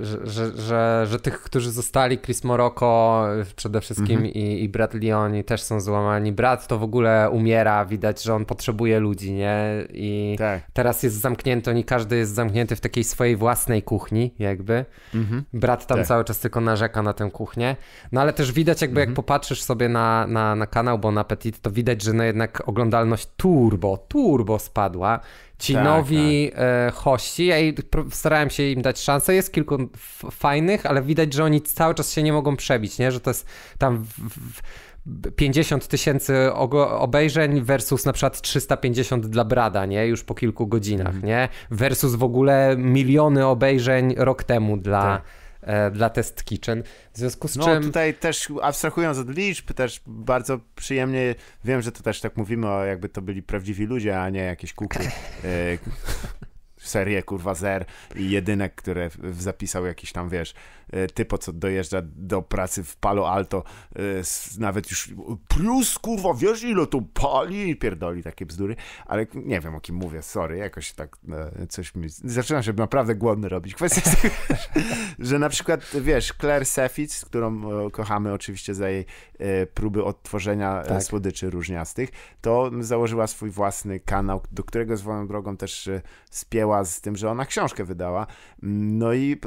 Speaker 1: że, że, że, tych, którzy zostali, Chris Morocco przede wszystkim mhm. i, i Brad Leoni też są złamani. Brad to w ogóle umiera, widać, że on potrzebuje ludzi, nie? nie? I tak. teraz jest zamknięto, oni każdy jest zamknięty w takiej swojej własnej kuchni, jakby. Mhm. Brat tam tak. cały czas tylko narzeka na tę kuchnię. No ale też widać, jakby mhm. jak popatrzysz sobie na, na, na kanał Bon Appetit, to widać, że no jednak oglądalność turbo, turbo spadła. Ci tak, nowi tak. E, hości, ja starałem się im dać szansę, jest kilku fajnych, ale widać, że oni cały czas się nie mogą przebić, nie? Że to jest tam w, w, 50 tysięcy obejrzeń versus na przykład 350 dla Brada, nie? Już po kilku godzinach, mm. nie? Versus w ogóle miliony obejrzeń rok temu dla... Tak e, dla Test Kitchen. W związku z no, czym.
Speaker 2: tutaj też abstrahując od liczb, też bardzo przyjemnie wiem, że to też tak mówimy, o jakby to byli prawdziwi ludzie, a nie jakieś kuki. E, serię kurwa zer i jedynek, które zapisał jakiś tam wiesz E, typo, co dojeżdża do pracy w Palo Alto, e, nawet już plus, kurwa, wiesz ile to pali i pierdoli takie bzdury, ale nie wiem o kim mówię, sorry, jakoś tak e, coś mi... Zaczynam się naprawdę głodny robić. Kwestia jest, że na przykład, wiesz, Claire Sefitz, którą kochamy oczywiście za jej próby odtworzenia tak. słodyczy różniastych, to założyła swój własny kanał, do którego swoją drogą też spięła z tym, że ona książkę wydała, no i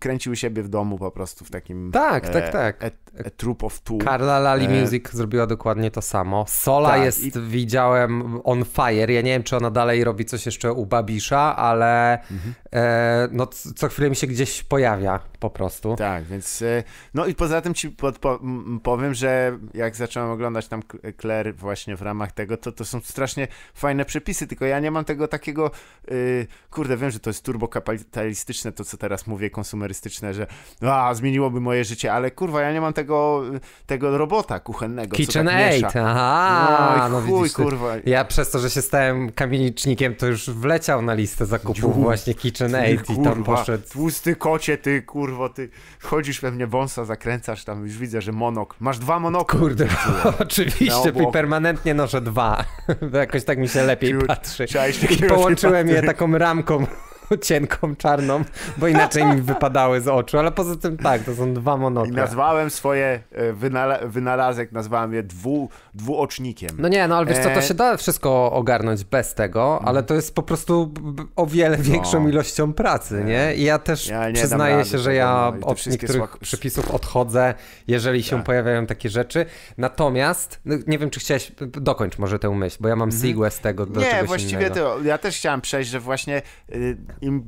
Speaker 2: kręcił siebie w domu po prostu w takim tak, tak, e, tak. A Troop of Two. Carla Lali e... Music
Speaker 1: zrobiła dokładnie to samo. Sola tak, jest, i... widziałem, on fire. Ja nie wiem, czy ona dalej robi coś jeszcze u Babisza, ale mhm.
Speaker 2: e, no, co chwilę mi się gdzieś pojawia po prostu. Tak, więc e, no i poza tym ci podpo- powiem, że jak zacząłem oglądać tam Claire właśnie w ramach tego, to to są strasznie fajne przepisy, tylko ja nie mam tego takiego, y, kurde, wiem, że to jest turbokapitalistyczne to, co teraz mówię, konsumerystyczne, że a, zmieniłoby moje życie, ale kurwa, ja nie mam tego tego, tego robota kuchennego. KitchenAid, tak aha, no, no chuj, no kurwa.
Speaker 1: Ja przez to, że się stałem kamienicznikiem, to już wleciał na listę zakupów Dziu, właśnie KitchenAid i tam poszedł.
Speaker 2: Tłusty kocie, ty kurwo, ty chodzisz mnie wąsa, zakręcasz tam, już widzę, że monok. Masz dwa monokle. Kurde, oczywiście, i
Speaker 1: permanentnie noszę dwa. Jakoś tak mi się lepiej patrzy. I połączyłem je taką ramką.
Speaker 2: cienką, czarną, bo inaczej mi wypadały z oczu, ale poza tym tak, to są dwa monokle. I nazwałem swoje e, wynala wynalazek, nazwałem je dwu, dwuocznikiem. No nie, no ale wiesz co, to e, się
Speaker 1: da wszystko ogarnąć bez tego, ale no. to jest po prostu o wiele no. większą no. ilością pracy, nie? I ja też ja przyznaję się, że ja no, od niektórych słak... przepisów odchodzę, jeżeli się tak. pojawiają takie rzeczy. Natomiast, no, nie wiem, czy chciałeś, dokończ może tę myśl, bo ja mam mhm. z tego do Nie, właściwie innego.
Speaker 2: to, ja też chciałem przejść, że właśnie... Y, im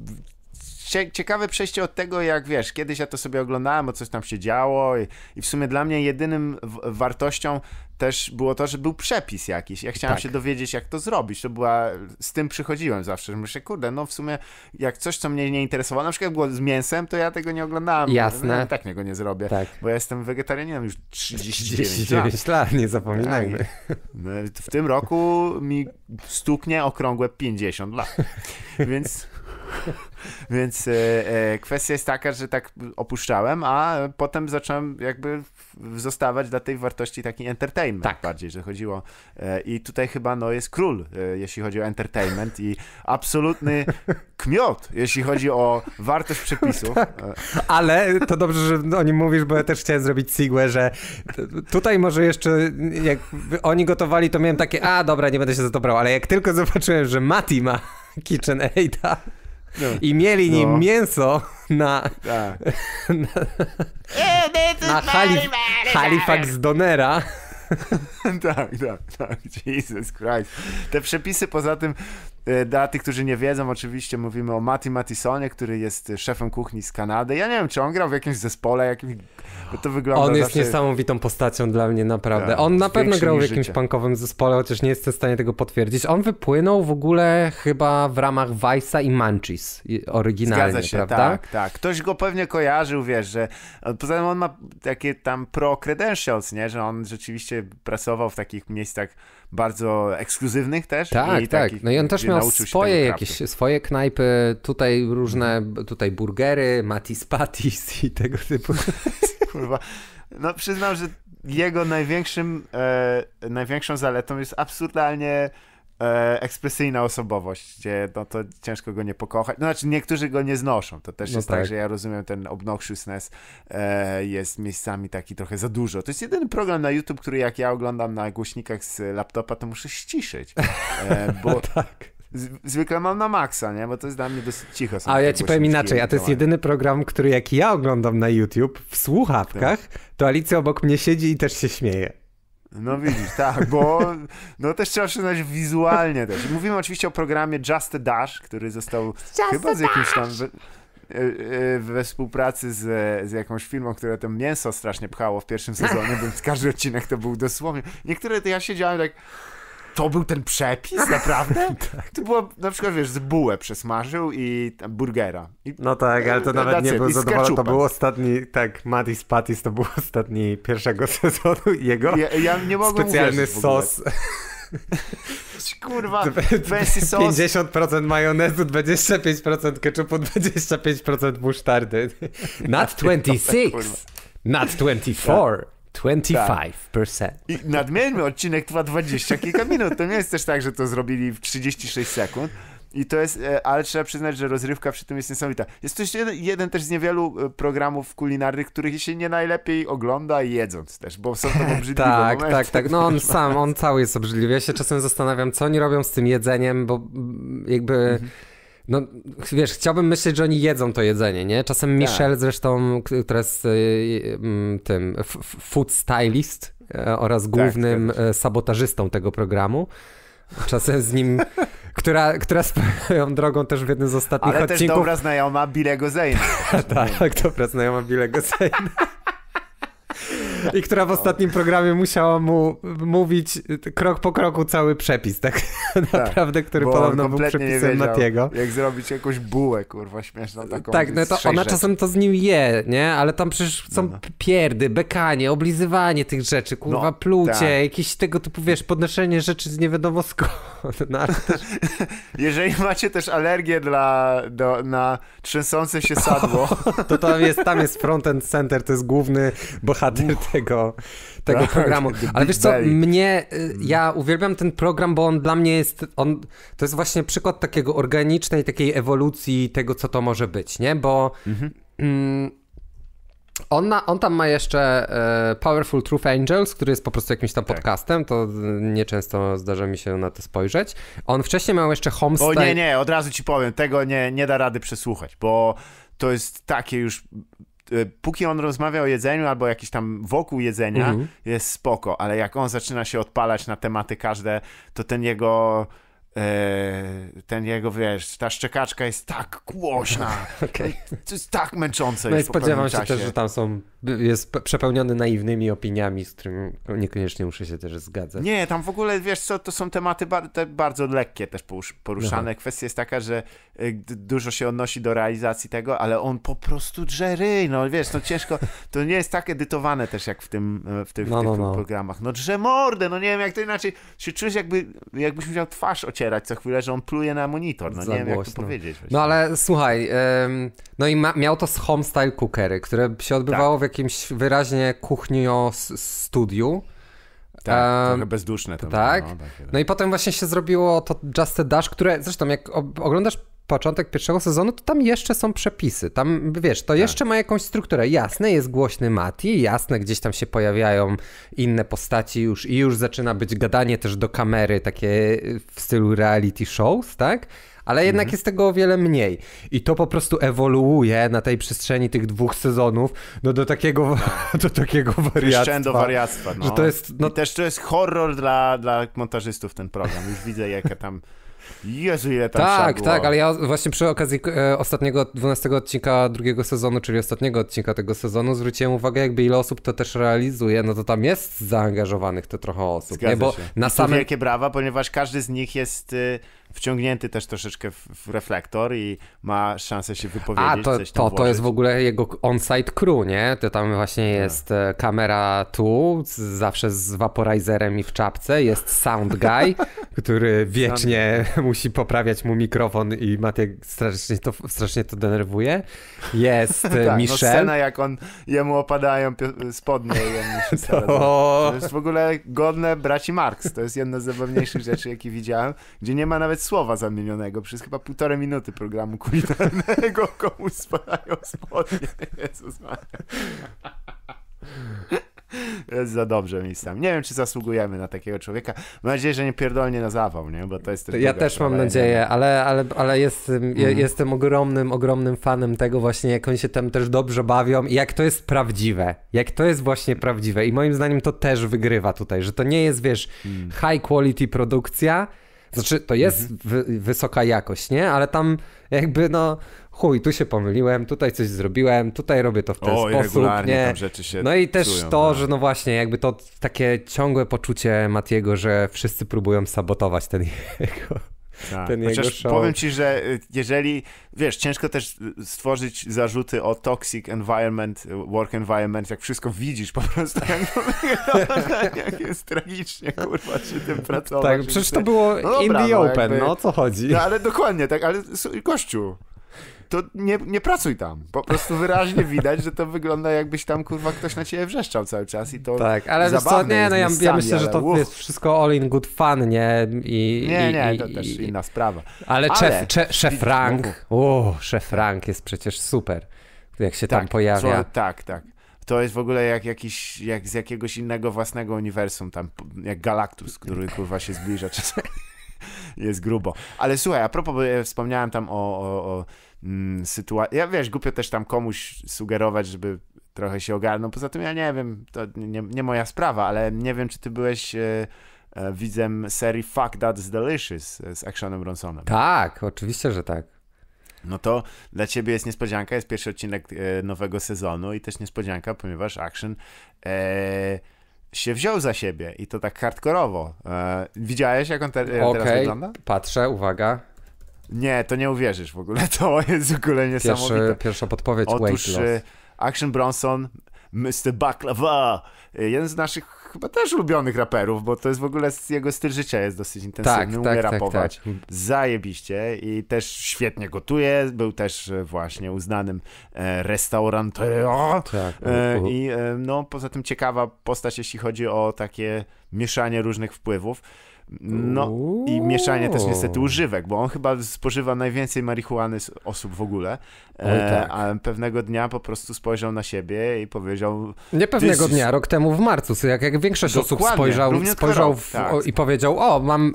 Speaker 2: ciekawe przejście od tego, jak wiesz, kiedyś ja to sobie oglądałem, bo coś tam się działo i, i w sumie dla mnie jedynym wartością też było to, że był przepis jakiś. Ja chciałem tak. się dowiedzieć, jak to zrobić. To była, z tym przychodziłem zawsze, że myślę, kurde, no w sumie jak coś, co mnie nie interesowało, na przykład było z mięsem, to ja tego nie oglądałem. Jasne. No, tak niego nie zrobię, tak. bo ja jestem wegetarianinem już 39, 39 lat. nie zapominajmy. Tak. No w tym roku mi stuknie okrągłe 50 lat, więc... Więc e, e, kwestia jest taka, że tak opuszczałem, a potem zacząłem jakby zostawać dla tej wartości taki entertainment tak. bardziej, że chodziło. E, I tutaj chyba no, jest król, e, jeśli chodzi o entertainment i absolutny kmiot, jeśli chodzi o wartość przepisów. Tak. E,
Speaker 1: ale to dobrze, że o nim mówisz, bo ja też chciałem zrobić cigłę, że tutaj może jeszcze jak oni gotowali, to miałem takie, a dobra, nie będę się za to brał, ale jak tylko zobaczyłem, że Mati ma KitchenAida, no. I mieli nim no. mięso na, tak. na, na
Speaker 2: Halif Halifax Donera. tak, tak, tak. Jesus Christ. Te przepisy poza tym E, dla tych, którzy nie wiedzą, oczywiście mówimy o Matti Mattisonie, który jest szefem kuchni z Kanady. Ja nie wiem, czy on grał w jakimś zespole, jakim? Bo to wygląda On jest zawsze...
Speaker 1: niesamowitą postacią dla mnie, naprawdę. Ja, tak, on na pewno grał w jakimś punkowym zespole, chociaż nie jestem w stanie tego potwierdzić. On wypłynął w ogóle chyba w ramach Vice'a i Manchis oryginalnie, Zgadza się, prawda? tak,
Speaker 2: tak. Ktoś go pewnie kojarzył, wiesz, że e, poza tym on ma takie tam pro credentials, nie? Że on rzeczywiście pracował w takich miejscach bardzo ekskluzywnych też. Tak, i tak. Takich, no i on też miał swoje
Speaker 1: jakieś, swoje knajpy, tutaj różne, tutaj burgery, matis patis i tego typu.
Speaker 2: Kurwa. No przyznam, że jego największym, e, największą zaletą jest absurdalnie e, ekspresyjna osobowość, gdzie no to ciężko go nie pokochać. No, znaczy, niektórzy go nie znoszą. To też no jest tak. tak. że ja rozumiem, ten obnoxiousness e, jest miejscami taki trochę za dużo. To jest jedyny program na YouTube, który jak ja oglądam na głośnikach z laptopa, to muszę ściszyć. E, bo no tak zwykle mam na maksa, nie? Bo to jest dla mnie dosyć cicho. A ja ci powiem inaczej, a to jest
Speaker 1: jedyny program, który jak ja oglądam na YouTube w słuchawkach, tak.
Speaker 2: to Alicja obok mnie siedzi i też się śmieje. No widzisz, tak, bo no też trzeba przyznać wizualnie też. Mówimy oczywiście o programie Just a Dash, który został Just chyba z jakimś tam e, e, we współpracy z, z jakąś firmą, która to mięso strasznie pchało w pierwszym sezonie, więc każdy odcinek to był dosłownie. Niektóre to ja siedziałem tak to był ten przepis, naprawdę? tak. To było, na przykład, wiesz, z bułę przesmażył i burgera. I, no tak, ale to nawet nie był zadowolony. To był
Speaker 1: ostatni, tak, Mattis Patis, to był ostatni pierwszego sezonu jego ja, ja nie mogłem specjalny sos.
Speaker 2: Kurwa, sauce.
Speaker 1: 50% majonezu, 25% keczupu, 25% musztardy. Not 26, not 24. 25%. Tak.
Speaker 2: I nadmieńmy, odcinek trwa 20 kilka minut. To nie jest też tak, że to zrobili w 36 sekund. I to jest, e, ale trzeba przyznać, że rozrywka przy tym jest niesamowita. Jest to jeden, jeden też z niewielu e, programów kulinarnych, których się nie najlepiej ogląda jedząc też, bo są to obrzydliwe Tak, momenty. tak, tak. No on sam,
Speaker 1: on cały jest obrzydliwy. Ja się czasem zastanawiam, co oni robią z tym jedzeniem, bo mm, jakby... Mhm no, wiesz, chciałbym myśleć, że oni jedzą to jedzenie, nie? Czasem tak. Michelle zresztą, która jest e, tym food stylist e, oraz tak, głównym tak, sabotażystą tego programu, czasem z nim która, która swoją drogą też w jednym z ostatnich Ale odcinków... Ale też dobra
Speaker 2: znajoma Bilego Zane. Tak, tak, dobra znajoma Bilego Zane
Speaker 1: i która w ostatnim programie musiała mu mówić krok po kroku cały przepis, tak, tak naprawdę, który podobno był przepisem Matiego.
Speaker 2: Jak zrobić jakąś bułę, kurwa, śmieszną taką. Tak, no to ona rzeczy. czasem
Speaker 1: to z nim je, nie? Ale tam przecież są no. no. pierdy, bekanie, oblizywanie tych rzeczy, no, kurwa, no, plucie, tak. jakieś tego typu, wiesz, podnoszenie rzeczy z nie wiadomo skąd. No, też...
Speaker 2: Jeżeli macie też alergię dla, do, na trzęsące się sadło. to tam jest, tam jest
Speaker 1: front and center, to jest główny bohater tego, tego tak, programu. Ale wiesz co, mnie, y, mm. ja uwielbiam ten program, bo on dla mnie jest, on, to jest właśnie przykład takiego organicznej, takiej ewolucji tego, co to może być, nie? Bo mhm. mm, on, na, on tam ma jeszcze e, Powerful Truth Angels, który jest po prostu jakimś tam tak. podcastem, to nieczęsto zdarza mi się na to spojrzeć. On wcześniej miał jeszcze Homestay. O nie,
Speaker 2: nie, od razu ci powiem, tego nie, nie da rady przesłuchać, bo to jest takie już E, póki on rozmawia o jedzeniu albo jakiś tam wokół jedzenia, mhm. jest spoko, ale jak on zaczyna się odpalać na tematy każde, to ten jego e, ten jego, wiesz, ta szczekaczka jest tak głośna, okay. to jest tak męczące. No i spodziewam się czasie. też, że tam
Speaker 1: są jest przepełniony naiwnymi opiniami, z którymi niekoniecznie muszę się też zgadzać.
Speaker 2: Nie, tam w ogóle, wiesz co, to są tematy ba te bardzo lekkie też poruszane. Aha. Kwestia jest taka, że y, dużo się odnosi do realizacji tego, ale on po prostu drzery, no wiesz, no ciężko, to nie jest tak edytowane też jak w tym, e, w no, tych, no, w no, no. programach. No drze mordę, no nie wiem jak to inaczej, się czujesz jakby, jakbyś musiał twarz ocierać co chwilę, że on pluje na monitor, no Za nie wiem jak to powiedzieć.
Speaker 1: Właśnie. No ale słuchaj, ym, no i miał to z Homestyle Cookery, które się odbywało tak. w jakiś jakimś wyraźnie kuchnią studiu. Tak, trochę bezduszne to tak. Było, no, no i potem właśnie się zrobiło to Just a Dash, które zresztą jak oglądasz początek pierwszego sezonu, to tam jeszcze są przepisy. Tam, wiesz, to tak. jeszcze ma jakąś strukturę. Jasne, jest głośny Mati, jasne, gdzieś tam się pojawiają inne postaci już i już zaczyna być gadanie też do kamery, takie w stylu reality shows, tak? ale jednak mhm. jest tego o wiele mniej. I to po prostu ewoluuje na tej przestrzeni tych dwóch sezonów no, do takiego, no. do takiego wariactwa. do wariactwa. No. Że to jest,
Speaker 2: no... I też to jest horror dla, dla montażystów ten program. Już widzę, jaka tam... Jezu, ile tam Tak, tak,
Speaker 1: ale ja właśnie przy okazji e, ostatniego, 12 odcinka drugiego sezonu, czyli ostatniego odcinka tego sezonu, zwróciłem uwagę, jakby ile osób to
Speaker 2: też realizuje, no to tam jest zaangażowanych te trochę osób, Zgadza nie? Bo się. na I wielkie brawa, ponieważ każdy z nich jest... Y wciągnięty też troszeczkę w, reflektor i ma szansę się wypowiedzieć. A to, to, to jest w
Speaker 1: ogóle jego on-site crew, nie? To tam właśnie tak. jest no. kamera tu, zawsze z vaporizerem i w czapce, jest sound guy, który wiecznie musi poprawiać mu mikrofon i Matie strasznie to, strasznie to denerwuje. Jest e, tak, no Michel. No scena,
Speaker 2: jak on, jemu opadają spodnie. Jemu się to... to jest w ogóle godne braci Marx. To jest jedna z zabawniejszych rzeczy, jakie widziałem, gdzie nie ma nawet nawet słowa zamienionego. Przez chyba półtorej minuty programu kulinarnego komu spadają spodnie. Jezus jest za dobrze miejscami. Nie wiem, czy zasługujemy na takiego człowieka. Mam nadzieję, że nie pierdolnie na zawał, nie? Bo to jest... To ja też mam nadzieję,
Speaker 1: ale, ale, ale jestem, mm. je, mhm. jestem ogromnym, ogromnym fanem tego właśnie, jak oni się tam też dobrze bawią i jak to jest prawdziwe. Jak to jest właśnie prawdziwe. I moim zdaniem to też wygrywa tutaj, że to nie jest, wiesz, mm. high quality produkcja, znaczy, to jest mhm. wysoka jakość, nie? Ale tam jakby no chuj, tu się pomyliłem, tutaj coś zrobiłem, tutaj robię to w ten o, sposób, nie? no i też to, tak. że no właśnie, jakby to takie ciągłe poczucie Matiego, że wszyscy próbują sabotować ten jego tak. Ten Chociaż jego show. Powiem ci,
Speaker 2: że y, jeżeli, wiesz, ciężko też stworzyć zarzuty o toxic environment, work environment, jak wszystko widzisz po prostu, jak, jak jest tragicznie, kurwa, czy tym pracować. Tak, przecież to było no dobra, in the no, open, jakby, no o co chodzi? No ale dokładnie, tak, ale kościół to nie, nie pracuj tam. Po prostu wyraźnie widać, że to wygląda jakbyś tam kurwa ktoś na ciebie wrzeszczał cały czas i to Tak, ale zabawne, co, nie, no ja, ja, myślę, że to
Speaker 1: uff. jest wszystko all in good fun, nie? I, nie, i, nie, i, to też inna sprawa. Ale, ale... Szef, szef szef jest przecież super, jak się tak, tam pojawia. Co,
Speaker 2: tak, tak. To jest w ogóle jak, jakiś, jak z jakiegoś innego własnego uniwersum, tam jak Galactus, który kurwa się zbliża czasami jest grubo. Ale słuchaj, a propos, ja wspomniałem tam o, o, o Mm, sytuacja. Ja wiesz, głupio też tam komuś sugerować, żeby trochę się ogarnął. No, poza tym ja nie wiem, to nie, nie moja sprawa, ale nie wiem, czy ty byłeś. E, e, widzem serii Fuck That's Delicious e, z Actionem Bronsonem. Tak, oczywiście, że tak. No to dla ciebie jest niespodzianka, jest pierwszy odcinek e, nowego sezonu i też niespodzianka, ponieważ Action e, się wziął za siebie i to tak hardkorowo. E, widziałeś, jak on te, okay. teraz wygląda? patrzę, uwaga. Nie, to nie uwierzysz w ogóle, to jest w ogóle niesamowite. Pierwszy, pierwsza podpowiedź, Otóż weight Action Bronson, Mr. Baklava, e, jeden z naszych chyba też ulubionych raperów, bo to jest w ogóle jego styl życia jest dosyć intensywny, tak, umie tak, tak rapować. Tak, tak. Zajebiście i też świetnie gotuje, był też e, właśnie uznanym e, restaurantem. tak. i no poza tym ciekawa postać, jeśli chodzi o takie mieszanie różnych wpływów. No i mieszanie też niestety używek, bo on chyba spożywa najwięcej marihuany z osób w ogóle. E, tak. A pewnego dnia po prostu spojrzał na siebie i powiedział... Nie pewnego dnia,
Speaker 1: rok temu w marcu, jak, jak większość osób spojrzał, spojrzał w, tak. o, i
Speaker 2: powiedział, o mam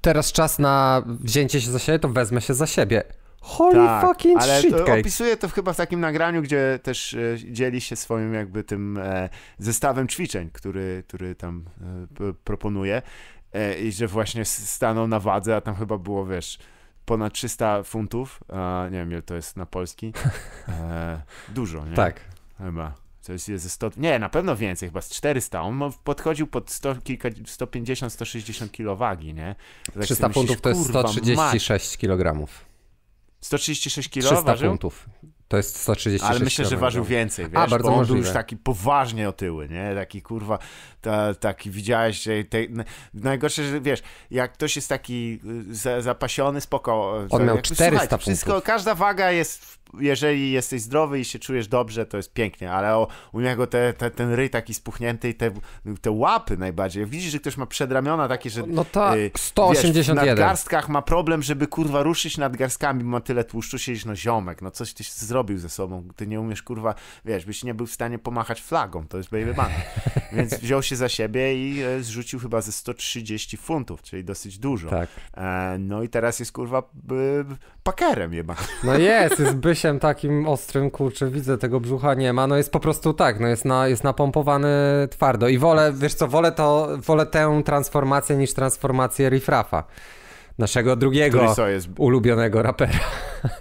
Speaker 1: teraz czas na wzięcie się za siebie, to wezmę się za siebie.
Speaker 2: Holy tak, fucking ale shit to opisuje to chyba w takim nagraniu, gdzie też e, dzieli się swoim jakby tym e, zestawem ćwiczeń, który, który tam e, proponuje. E, i że właśnie staną na wadze, a tam chyba było, wiesz, ponad 300 funtów, e, nie wiem ile to jest na polski, e, dużo, nie? Tak. Chyba. To jest, jest 100, nie, na pewno więcej, chyba z 400. On podchodził pod 100, kilka, 150, 160 kg wagi, nie? Tak 300 funtów myślisz, to jest 136 kg. 136 kg 300 ważył?
Speaker 1: funtów. To jest 136 Ale myślę, że ważył więcej, wiesz, A, bardzo bo on możliwe. był już
Speaker 2: taki poważnie otyły, nie? Taki kurwa, taki, widziałeś, te, najgorsze, że wiesz, jak ktoś jest taki y, zapasiony, spoko. E, On miał 400 słuchaj, wszystko, punktów. Każda waga jest, jeżeli jesteś zdrowy i się czujesz dobrze, to jest pięknie, ale o, u niego te, te, ten ryj taki spuchnięty i te, te łapy najbardziej. widzisz, że ktoś ma przedramiona takie, że no ta, 181. Y, wiesz, w nadgarstkach ma problem, żeby kurwa ruszyć nadgarstkami, ma tyle tłuszczu, siedzisz, no ziomek, no coś tyś zrobił ze sobą, ty nie umiesz kurwa, wiesz, byś nie był w stanie pomachać flagą, to jest baby man. Więc wziął się za siebie i e, zrzucił chyba ze 130 funtów, czyli dosyć dużo. Tak. E, no i teraz jest kurwa pakerem chyba. No jest, jest
Speaker 1: bysiem takim ostrym, kurczę, widzę tego brzucha nie ma, no jest po prostu tak, no jest, na, jest napompowany twardo i wolę, wiesz co, wolę to, wolę tę transformację niż transformację riffrafa naszego drugiego jest... ulubionego rapera.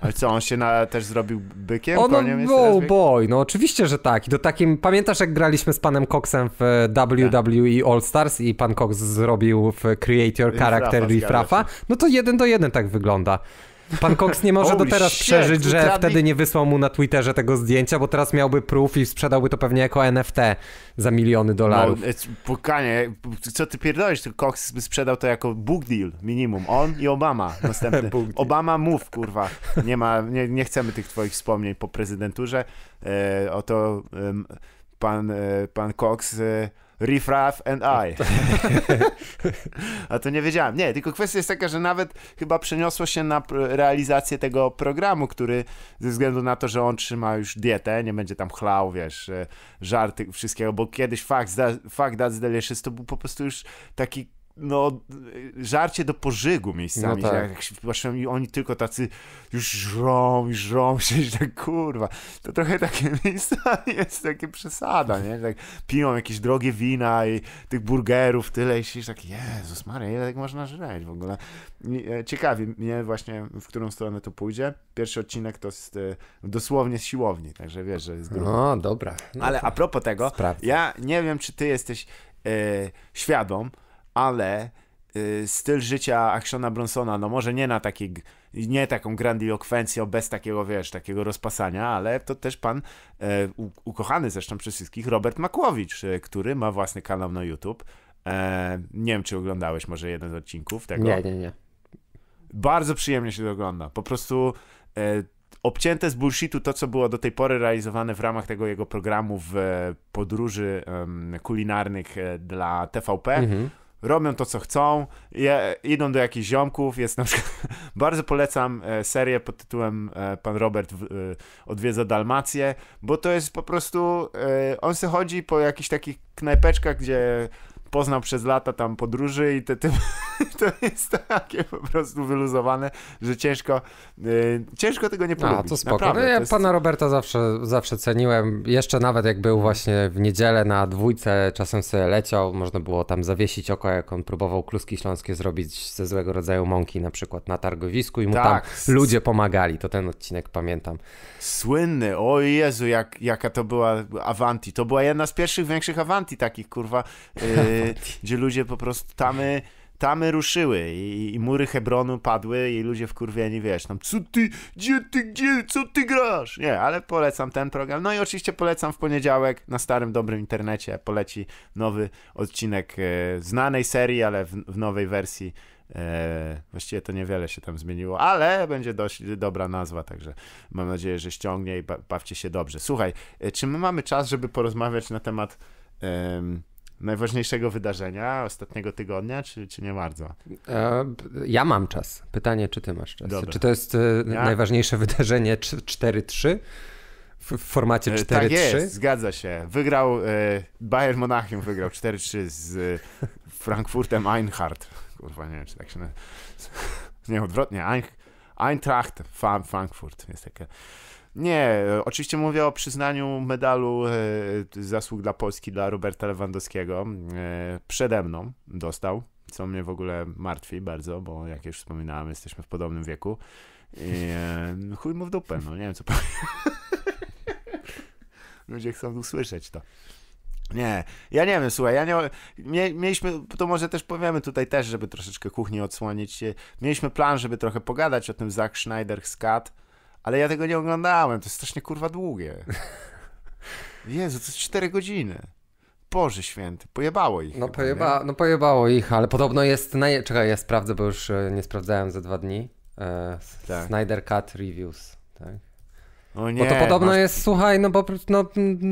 Speaker 1: Ale co, on się na,
Speaker 2: też zrobił bykiem? On był
Speaker 1: boy, no oczywiście, że tak. I do takim, pamiętasz jak graliśmy z panem Coxem w WWE tak. All Stars i pan Cox zrobił w Create Your Character Riff Raffa? No to jeden do jeden tak wygląda. Pan Cox nie może do teraz shit, przeżyć, że ukradli... wtedy nie wysłał mu na Twitterze tego zdjęcia, bo teraz miałby proof i sprzedałby to pewnie jako NFT za miliony dolarów. No, e,
Speaker 2: pukanie, co ty pierdolisz? Cox by sprzedał to jako book deal, minimum. On i Obama następny. Obama mów, kurwa. Nie ma, nie, nie chcemy tych twoich wspomnień po prezydenturze. E, oto e, pan, e, pan Cox... E, Rifraf and I. A to nie wiedziałem. Nie, tylko kwestia jest taka, że nawet chyba przeniosło się na realizację tego programu, który ze względu na to, że on trzyma już dietę, nie będzie tam chlał, wiesz, e, żarty, wszystkiego, bo kiedyś Fuck, that, That's Delicious to był po prostu już taki no, żarcie do pożygu miejscami. No tak. jak, oni tylko tacy już żrą i żrą się, że tak kurwa. To trochę takie miejsca jest takie przesada, nie? Tak piją jakieś drogie wina i tych burgerów tyle i się tak, Jezus Maria, ile tak można żreć w ogóle. E, ciekawi mnie właśnie, w którą stronę to pójdzie. Pierwszy odcinek to jest e, dosłownie z siłowni, także wiesz, że jest grubo. No, dobra. No Ale a propos tego, Sprawdzę. ja nie wiem, czy ty jesteś e, świadom, ale y, styl życia Actiona Bronsona, no może nie na takiej, nie taką grandiokwencję, bez takiego, wiesz, takiego rozpasania, ale to też pan e, ukochany zresztą przez wszystkich, Robert Makłowicz, y, który ma własny kanał na YouTube. E, nie wiem, czy oglądałeś może jeden z odcinków tego. Nie, nie, nie. Bardzo przyjemnie się to ogląda. Po prostu e, obcięte z bullshitu to, co było do tej pory realizowane w ramach tego jego programu w podróży kulinarnych e, dla TVP. Mhm robią to, co chcą, je, idą do jakichś ziomków, jest na przykład, bardzo polecam e, serię pod tytułem e, Pan Robert e, odwiedza Dalmację, bo to jest po prostu, on se chodzi po jakichś takich knajpeczkach, gdzie poznał przez lata tam podróży i te, te, to jest takie po prostu wyluzowane, że ciężko, y, ciężko tego nie polubić. A, to spoko. No naprawdę, no, ja jest...
Speaker 1: pana Roberta zawsze, zawsze ceniłem, jeszcze nawet jak był właśnie w niedzielę na dwójce, czasem sobie leciał, można było tam zawiesić oko, jak on próbował kluski śląskie zrobić ze złego rodzaju mąki na przykład na targowisku i mu tak. tam ludzie pomagali, to ten odcinek pamiętam.
Speaker 2: Słynny, o Jezu, jak, jaka to była Avanti, to była jedna z pierwszych większych Avanti takich, kurwa, yy, gdzie ludzie po prostu tamy tamy ruszyły i, i, mury Hebronu padły i ludzie wkurwieni, wiesz, tam co ty, gdzie ty, gdzie, co ty grasz? Nie, ale polecam ten program. No i oczywiście polecam w poniedziałek na starym, dobrym internecie poleci nowy odcinek e, znanej serii, ale w, w nowej wersji. E, właściwie to niewiele się tam zmieniło, ale będzie dość dobra nazwa, także mam nadzieję, że ściągnie i ba bawcie się dobrze. Słuchaj, e, czy my mamy czas, żeby porozmawiać na temat... E, najważniejszego wydarzenia ostatniego tygodnia, czy, czy nie bardzo?
Speaker 1: E, ja mam czas. Pytanie, czy ty masz czas? Dobra. Czy to jest e, ja? najważniejsze wydarzenie 4-3? w formacie 4-3. E, tak jest,
Speaker 2: zgadza się. Wygrał, Bayern Monachium wygrał 4-3 z Frankfurtem Einhardt. Kurwa, nie wiem, czy tak się nazywa. Nie, odwrotnie, Eintracht Frankfurt jest takie. Nie, oczywiście mówię o przyznaniu medalu e, zasług dla Polski dla Roberta Lewandowskiego. E, przede mną dostał, co mnie w ogóle martwi bardzo, bo jak już wspominałem, jesteśmy w podobnym wieku. I, e, chuj mu w dupę, no nie wiem co powiem. Ludzie chcą usłyszeć to. Nie, ja nie wiem, słuchaj, ja nie, mie, mieliśmy, to może też powiemy tutaj też, żeby troszeczkę kuchni odsłonić. Mieliśmy plan, żeby trochę pogadać o tym Zach Schneider Skat ale ja tego nie oglądałem, to jest strasznie kurwa długie. Jezu, to jest 4 godziny. Boże święty, pojebało ich. No, chyba, pojeba,
Speaker 1: no pojebało ich, ale podobno jest. Naj... Czekaj, ja sprawdzę, bo już e, nie sprawdzałem ze dwa dni. E, tak. Snyder Cut Reviews. Tak? No nie, bo to no. podobno masz... jest, słuchaj, no bo no,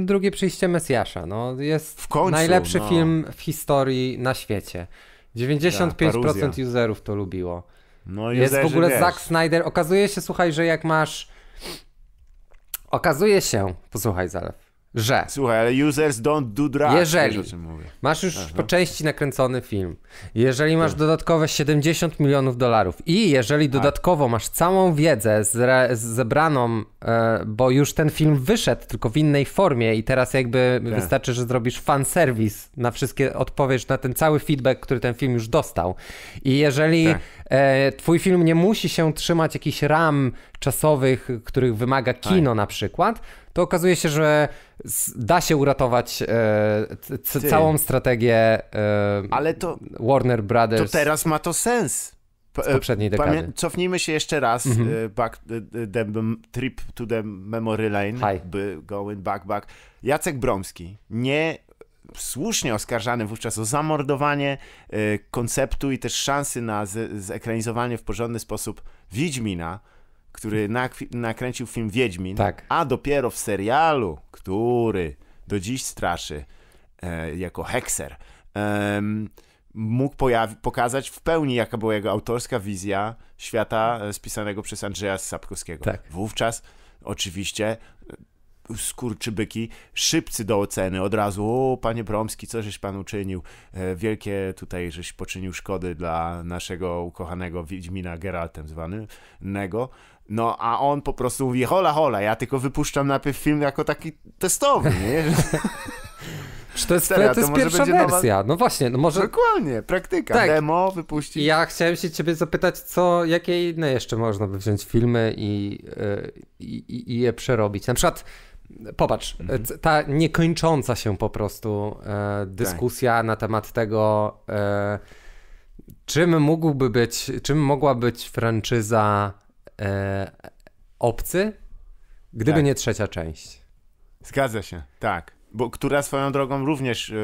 Speaker 1: drugie przyjście Mesjasza. No, jest końcu, najlepszy no. film w historii na świecie. 95% tak, userów to lubiło. No i jest w ogóle wiesz. Zack Snyder. Okazuje się, słuchaj, że jak masz. Okazuje się, posłuchaj Zalew, że. Słuchaj, ale users don't do drugs. Jeżeli wiesz, masz już Aha. po części nakręcony film, jeżeli masz tak. dodatkowe 70 milionów dolarów i jeżeli tak. dodatkowo masz całą wiedzę zre, zebraną, e, bo już ten film wyszedł, tylko w innej formie i teraz jakby tak. wystarczy, że zrobisz fan service na wszystkie, odpowiedzi, na ten cały feedback, który ten film już dostał. I jeżeli tak. e, twój film nie musi się trzymać jakichś ram czasowych, których wymaga kino tak. na przykład, to okazuje się, że da się uratować e, całą strategię e, Ale to, Warner Brothers. To teraz
Speaker 2: ma to sens. P z e, poprzedniej dekady. Pamię cofnijmy się jeszcze raz. Mm -hmm. Back, e, the, trip to the memory lane. Hi. Going back, back. Jacek Bromski. Nie słusznie oskarżany wówczas o zamordowanie konceptu i też szansy na zekranizowanie w porządny sposób Wiedźmina który nakręcił film Wiedźmin, tak. a dopiero w serialu, który do dziś straszy e, jako hekser, e, mógł pokazać w pełni, jaka była jego autorska wizja świata e, spisanego przez Andrzeja Sapkowskiego. Tak. Wówczas oczywiście e, skurczybyki, szybcy do oceny, od razu, o panie Bromski, co żeś pan uczynił, e, wielkie tutaj żeś poczynił szkody dla naszego ukochanego Wiedźmina Geraltem zwanego, no, a on po prostu mówi, hola, hola, ja tylko wypuszczam najpierw film jako taki testowy, nie? Czy to jest, Stara, to, to jest pierwsza wersja? Nowa... No właśnie, no może... Dokładnie, praktyka, tak.
Speaker 1: demo, wypuścić. Ja chciałem się ciebie zapytać, co, jakie inne jeszcze można by wziąć filmy i, e, i, i je przerobić? Na przykład, popatrz, mhm. ta niekończąca się po prostu e, dyskusja tak. na temat tego, e, czym mógłby być, czym mogła być franczyza e, obcy, gdyby tak. nie trzecia część.
Speaker 2: Zgadza się, tak. Bo, która swoją drogą również e,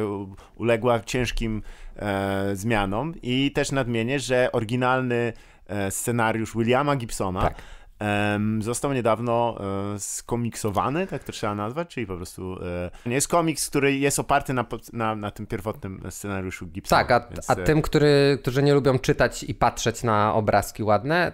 Speaker 2: uległa ciężkim e, zmianom i też nadmienię, że oryginalny e, scenariusz Williama Gibsona tak Został niedawno e, skomiksowany, tak to trzeba nazwać, czyli po prostu e, jest komiks, który jest oparty na, na, na tym pierwotnym scenariuszu Gibsona. Tak, a, więc... a e, tym,
Speaker 1: który, którzy nie lubią czytać i patrzeć na obrazki ładne...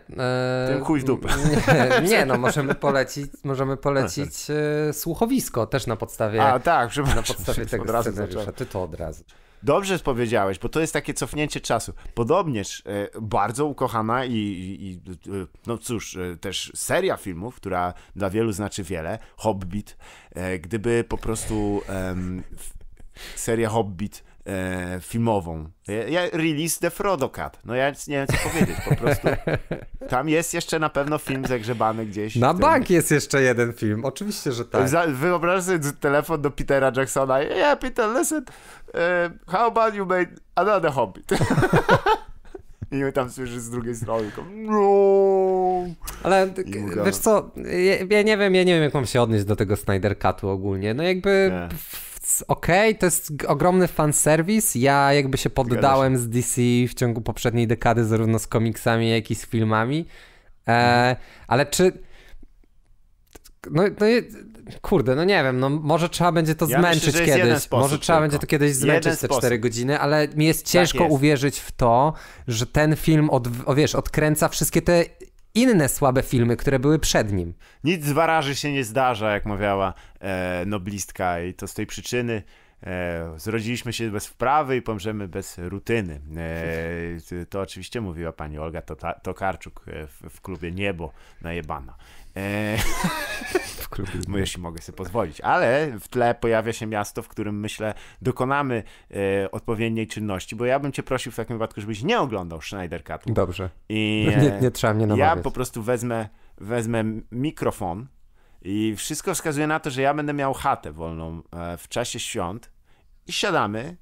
Speaker 1: Tym chuj w dupę. Nie, nie no możemy polecić, możemy polecić no, tak. słuchowisko też na podstawie... A
Speaker 2: tak, Na podstawie tego scenariusza, ty to od razu. Dobrze powiedziałeś, bo to jest takie cofnięcie czasu. Podobnież e, bardzo ukochana i, i e, no cóż, e, też seria filmów, która dla wielu znaczy wiele, Hobbit, gdyby po prostu seria Hobbit e, filmową. Ja, release The Frodo Cut. No ja nic nie wiem co powiedzieć po prostu. Tam jest jeszcze na pewno film zagrzebany gdzieś. Na bank jest jeszcze
Speaker 1: jeden film, oczywiście, że tak. Za,
Speaker 2: wyobraź sobie telefon do Petera Jacksona. Yeah, Peter, listen, uh, how about you made another Hobbit? I tam słyszysz z drugiej strony.
Speaker 1: No.
Speaker 2: Ale wiesz no.
Speaker 1: co, ja, ja, nie wiem, ja nie wiem jak mam się odnieść do tego Snyder Cutu ogólnie. No jakby okej, okay, to jest ogromny fanserwis. Ja jakby się poddałem z DC w ciągu poprzedniej dekady, zarówno z komiksami, jak i z filmami. E, mhm. ale czy. No, no, kurde, no nie wiem, no może trzeba będzie to ja zmęczyć myślę, kiedyś. Może trzeba tylko. będzie to kiedyś zmęczyć jeden te 4 godziny, ale mi jest tak ciężko tak jest. uwierzyć w to, że ten film od, o, wiesz, odkręca wszystkie te inne słabe filmy, które były przed nim.
Speaker 2: Nic z waraży się nie zdarza, jak mawiała e, noblistka i to z tej przyczyny e, zrodziliśmy się bez wprawy i pomrzemy bez rutyny. E, to oczywiście mówiła pani Olga tota-, Tokarczuk e, w, w klubie Niebo najebana. E... No jeśli mogę sobie pozwolić, ale w tle pojawia się miasto, w którym myślę dokonamy e, odpowiedniej czynności, bo ja bym cię prosił w takim wypadku, żebyś nie oglądał Schneider Cutu. Dobrze. I, e, nie, nie, trzeba mnie namawiać. Ja po prostu wezmę, wezmę mikrofon i wszystko wskazuje na to, że ja będę miał chatę wolną e, w czasie świąt i siadamy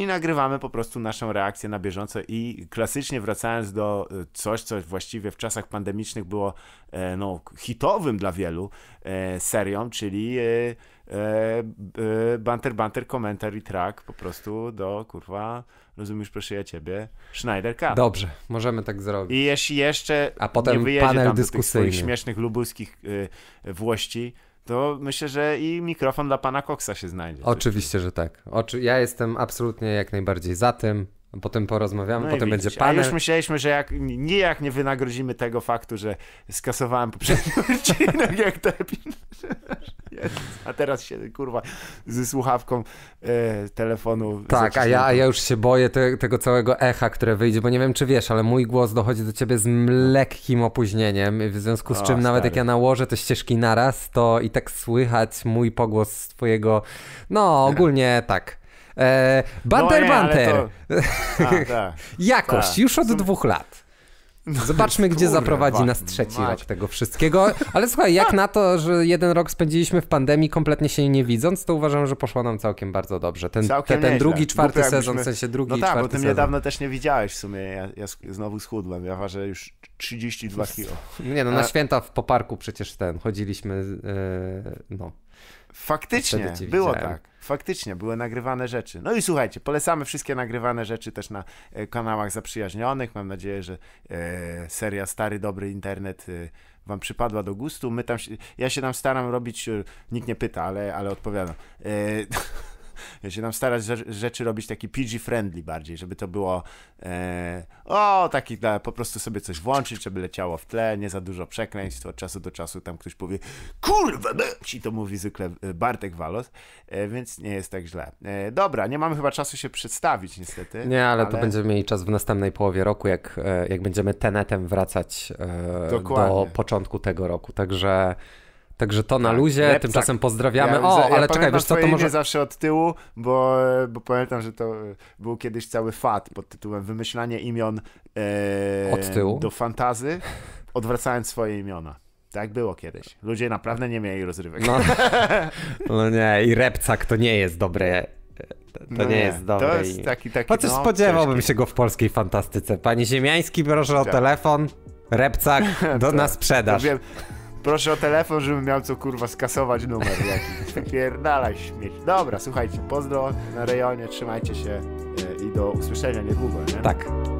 Speaker 2: i nagrywamy po prostu naszą reakcję na bieżąco i klasycznie wracając do e, coś, co właściwie w czasach pandemicznych było e, no, hitowym dla wielu e, serią, czyli banter, banter, komentarz i track po prostu do kurwa rozumiesz, proszę ja ciebie, Schneider K Dobrze, możemy tak zrobić. I jeśli jeszcze A potem nie wyjedzie panel tam dyskusyjny. do tych swoich śmiesznych lubuskich y, włości, to myślę, że i mikrofon dla pana Koksa się znajdzie.
Speaker 1: Oczywiście, że tak. Oczy ja jestem absolutnie jak najbardziej za tym. Potem porozmawiamy, no potem będzie panel. A już
Speaker 2: myśleliśmy, że jak, nijak nie wynagrodzimy tego faktu, że skasowałem poprzedni odcinek jak debil. A teraz się, kurwa, ze słuchawką e, telefonu. Tak, a ja, a
Speaker 1: ja już się boję te, tego całego echa, które wyjdzie, bo nie wiem, czy wiesz, ale mój głos dochodzi do ciebie z lekkim opóźnieniem, w związku z czym nawet jak ja nałożę te ścieżki naraz, to i tak słychać mój pogłos z twojego, no ogólnie tak. E, banter, no nie, banter. To... A, tak. Jakość tak. już od dwóch lat. No, Zobaczmy, gdzie zaprowadzi nas trzeci rok tego wszystkiego. Ale słuchaj, jak na to, że jeden rok spędziliśmy w pandemii kompletnie się nie widząc, to uważam, że poszło nam całkiem bardzo dobrze. Ten, te, ten drugi, czwarty sezon, w sensie drugi no tak, czwarty bo ty mnie niedawno
Speaker 2: też nie widziałeś w sumie. Ja, ja znowu schudłem. Ja ważę już 32 kilo. Nie no, na A...
Speaker 1: święta w, poparku przecież ten, chodziliśmy, yy, no. Faktycznie, było widziałem. tak.
Speaker 2: Faktycznie, były nagrywane rzeczy. No i słuchajcie, polecamy wszystkie nagrywane rzeczy też na e, kanałach zaprzyjaźnionych. Mam nadzieję, że e, seria Stary Dobry Internet e, wam przypadła do gustu. My tam, ja się tam staram robić, e, nikt nie pyta, ale, ale odpowiadam. E, ja się tam starać rzeczy robić taki PG-friendly bardziej, żeby to było e, o, taki da, po prostu sobie coś włączyć, żeby leciało w tle, nie za dużo przekleństw, od czasu do czasu tam ktoś powie kurwa, ci to mówi zwykle e, Bartek Walos, e, więc nie jest tak źle. E, dobra, nie mamy chyba czasu się przedstawić niestety. Nie, ale, ale... to będziemy
Speaker 1: mieli czas w następnej połowie roku, jak, e, jak będziemy tenetem wracać e, do początku tego roku, także Także to na tak, luzie, tymczasem tak. pozdrawiamy. Ja, o, ja ale czekaj, wiesz co, to może...
Speaker 2: zawsze od tyłu, bo, bo pamiętam, że to e, był kiedyś cały fat pod tytułem wymyślanie imion e, od tyłu do fantazy, odwracając swoje imiona. Tak było kiedyś. Ludzie naprawdę nie mieli rozrywek. No,
Speaker 1: no nie, i repcak to nie jest dobre to, e, to no nie, nie, jest dobre. To jest taki, taki, Chociaż no, spodziewałbym ciężki. się go w polskiej fantastyce. Panie Ziemiański,
Speaker 2: proszę o tak. telefon. Repcak do, tak. nas sprzedaż. To wiem, Proszę o telefon, żebym miał co kurwa skasować numer jakiś. Pierdala śmieć. Dobra, słuchajcie, pozdro na rejonie, trzymajcie się e, i do usłyszenia niedługo, nie? Tak.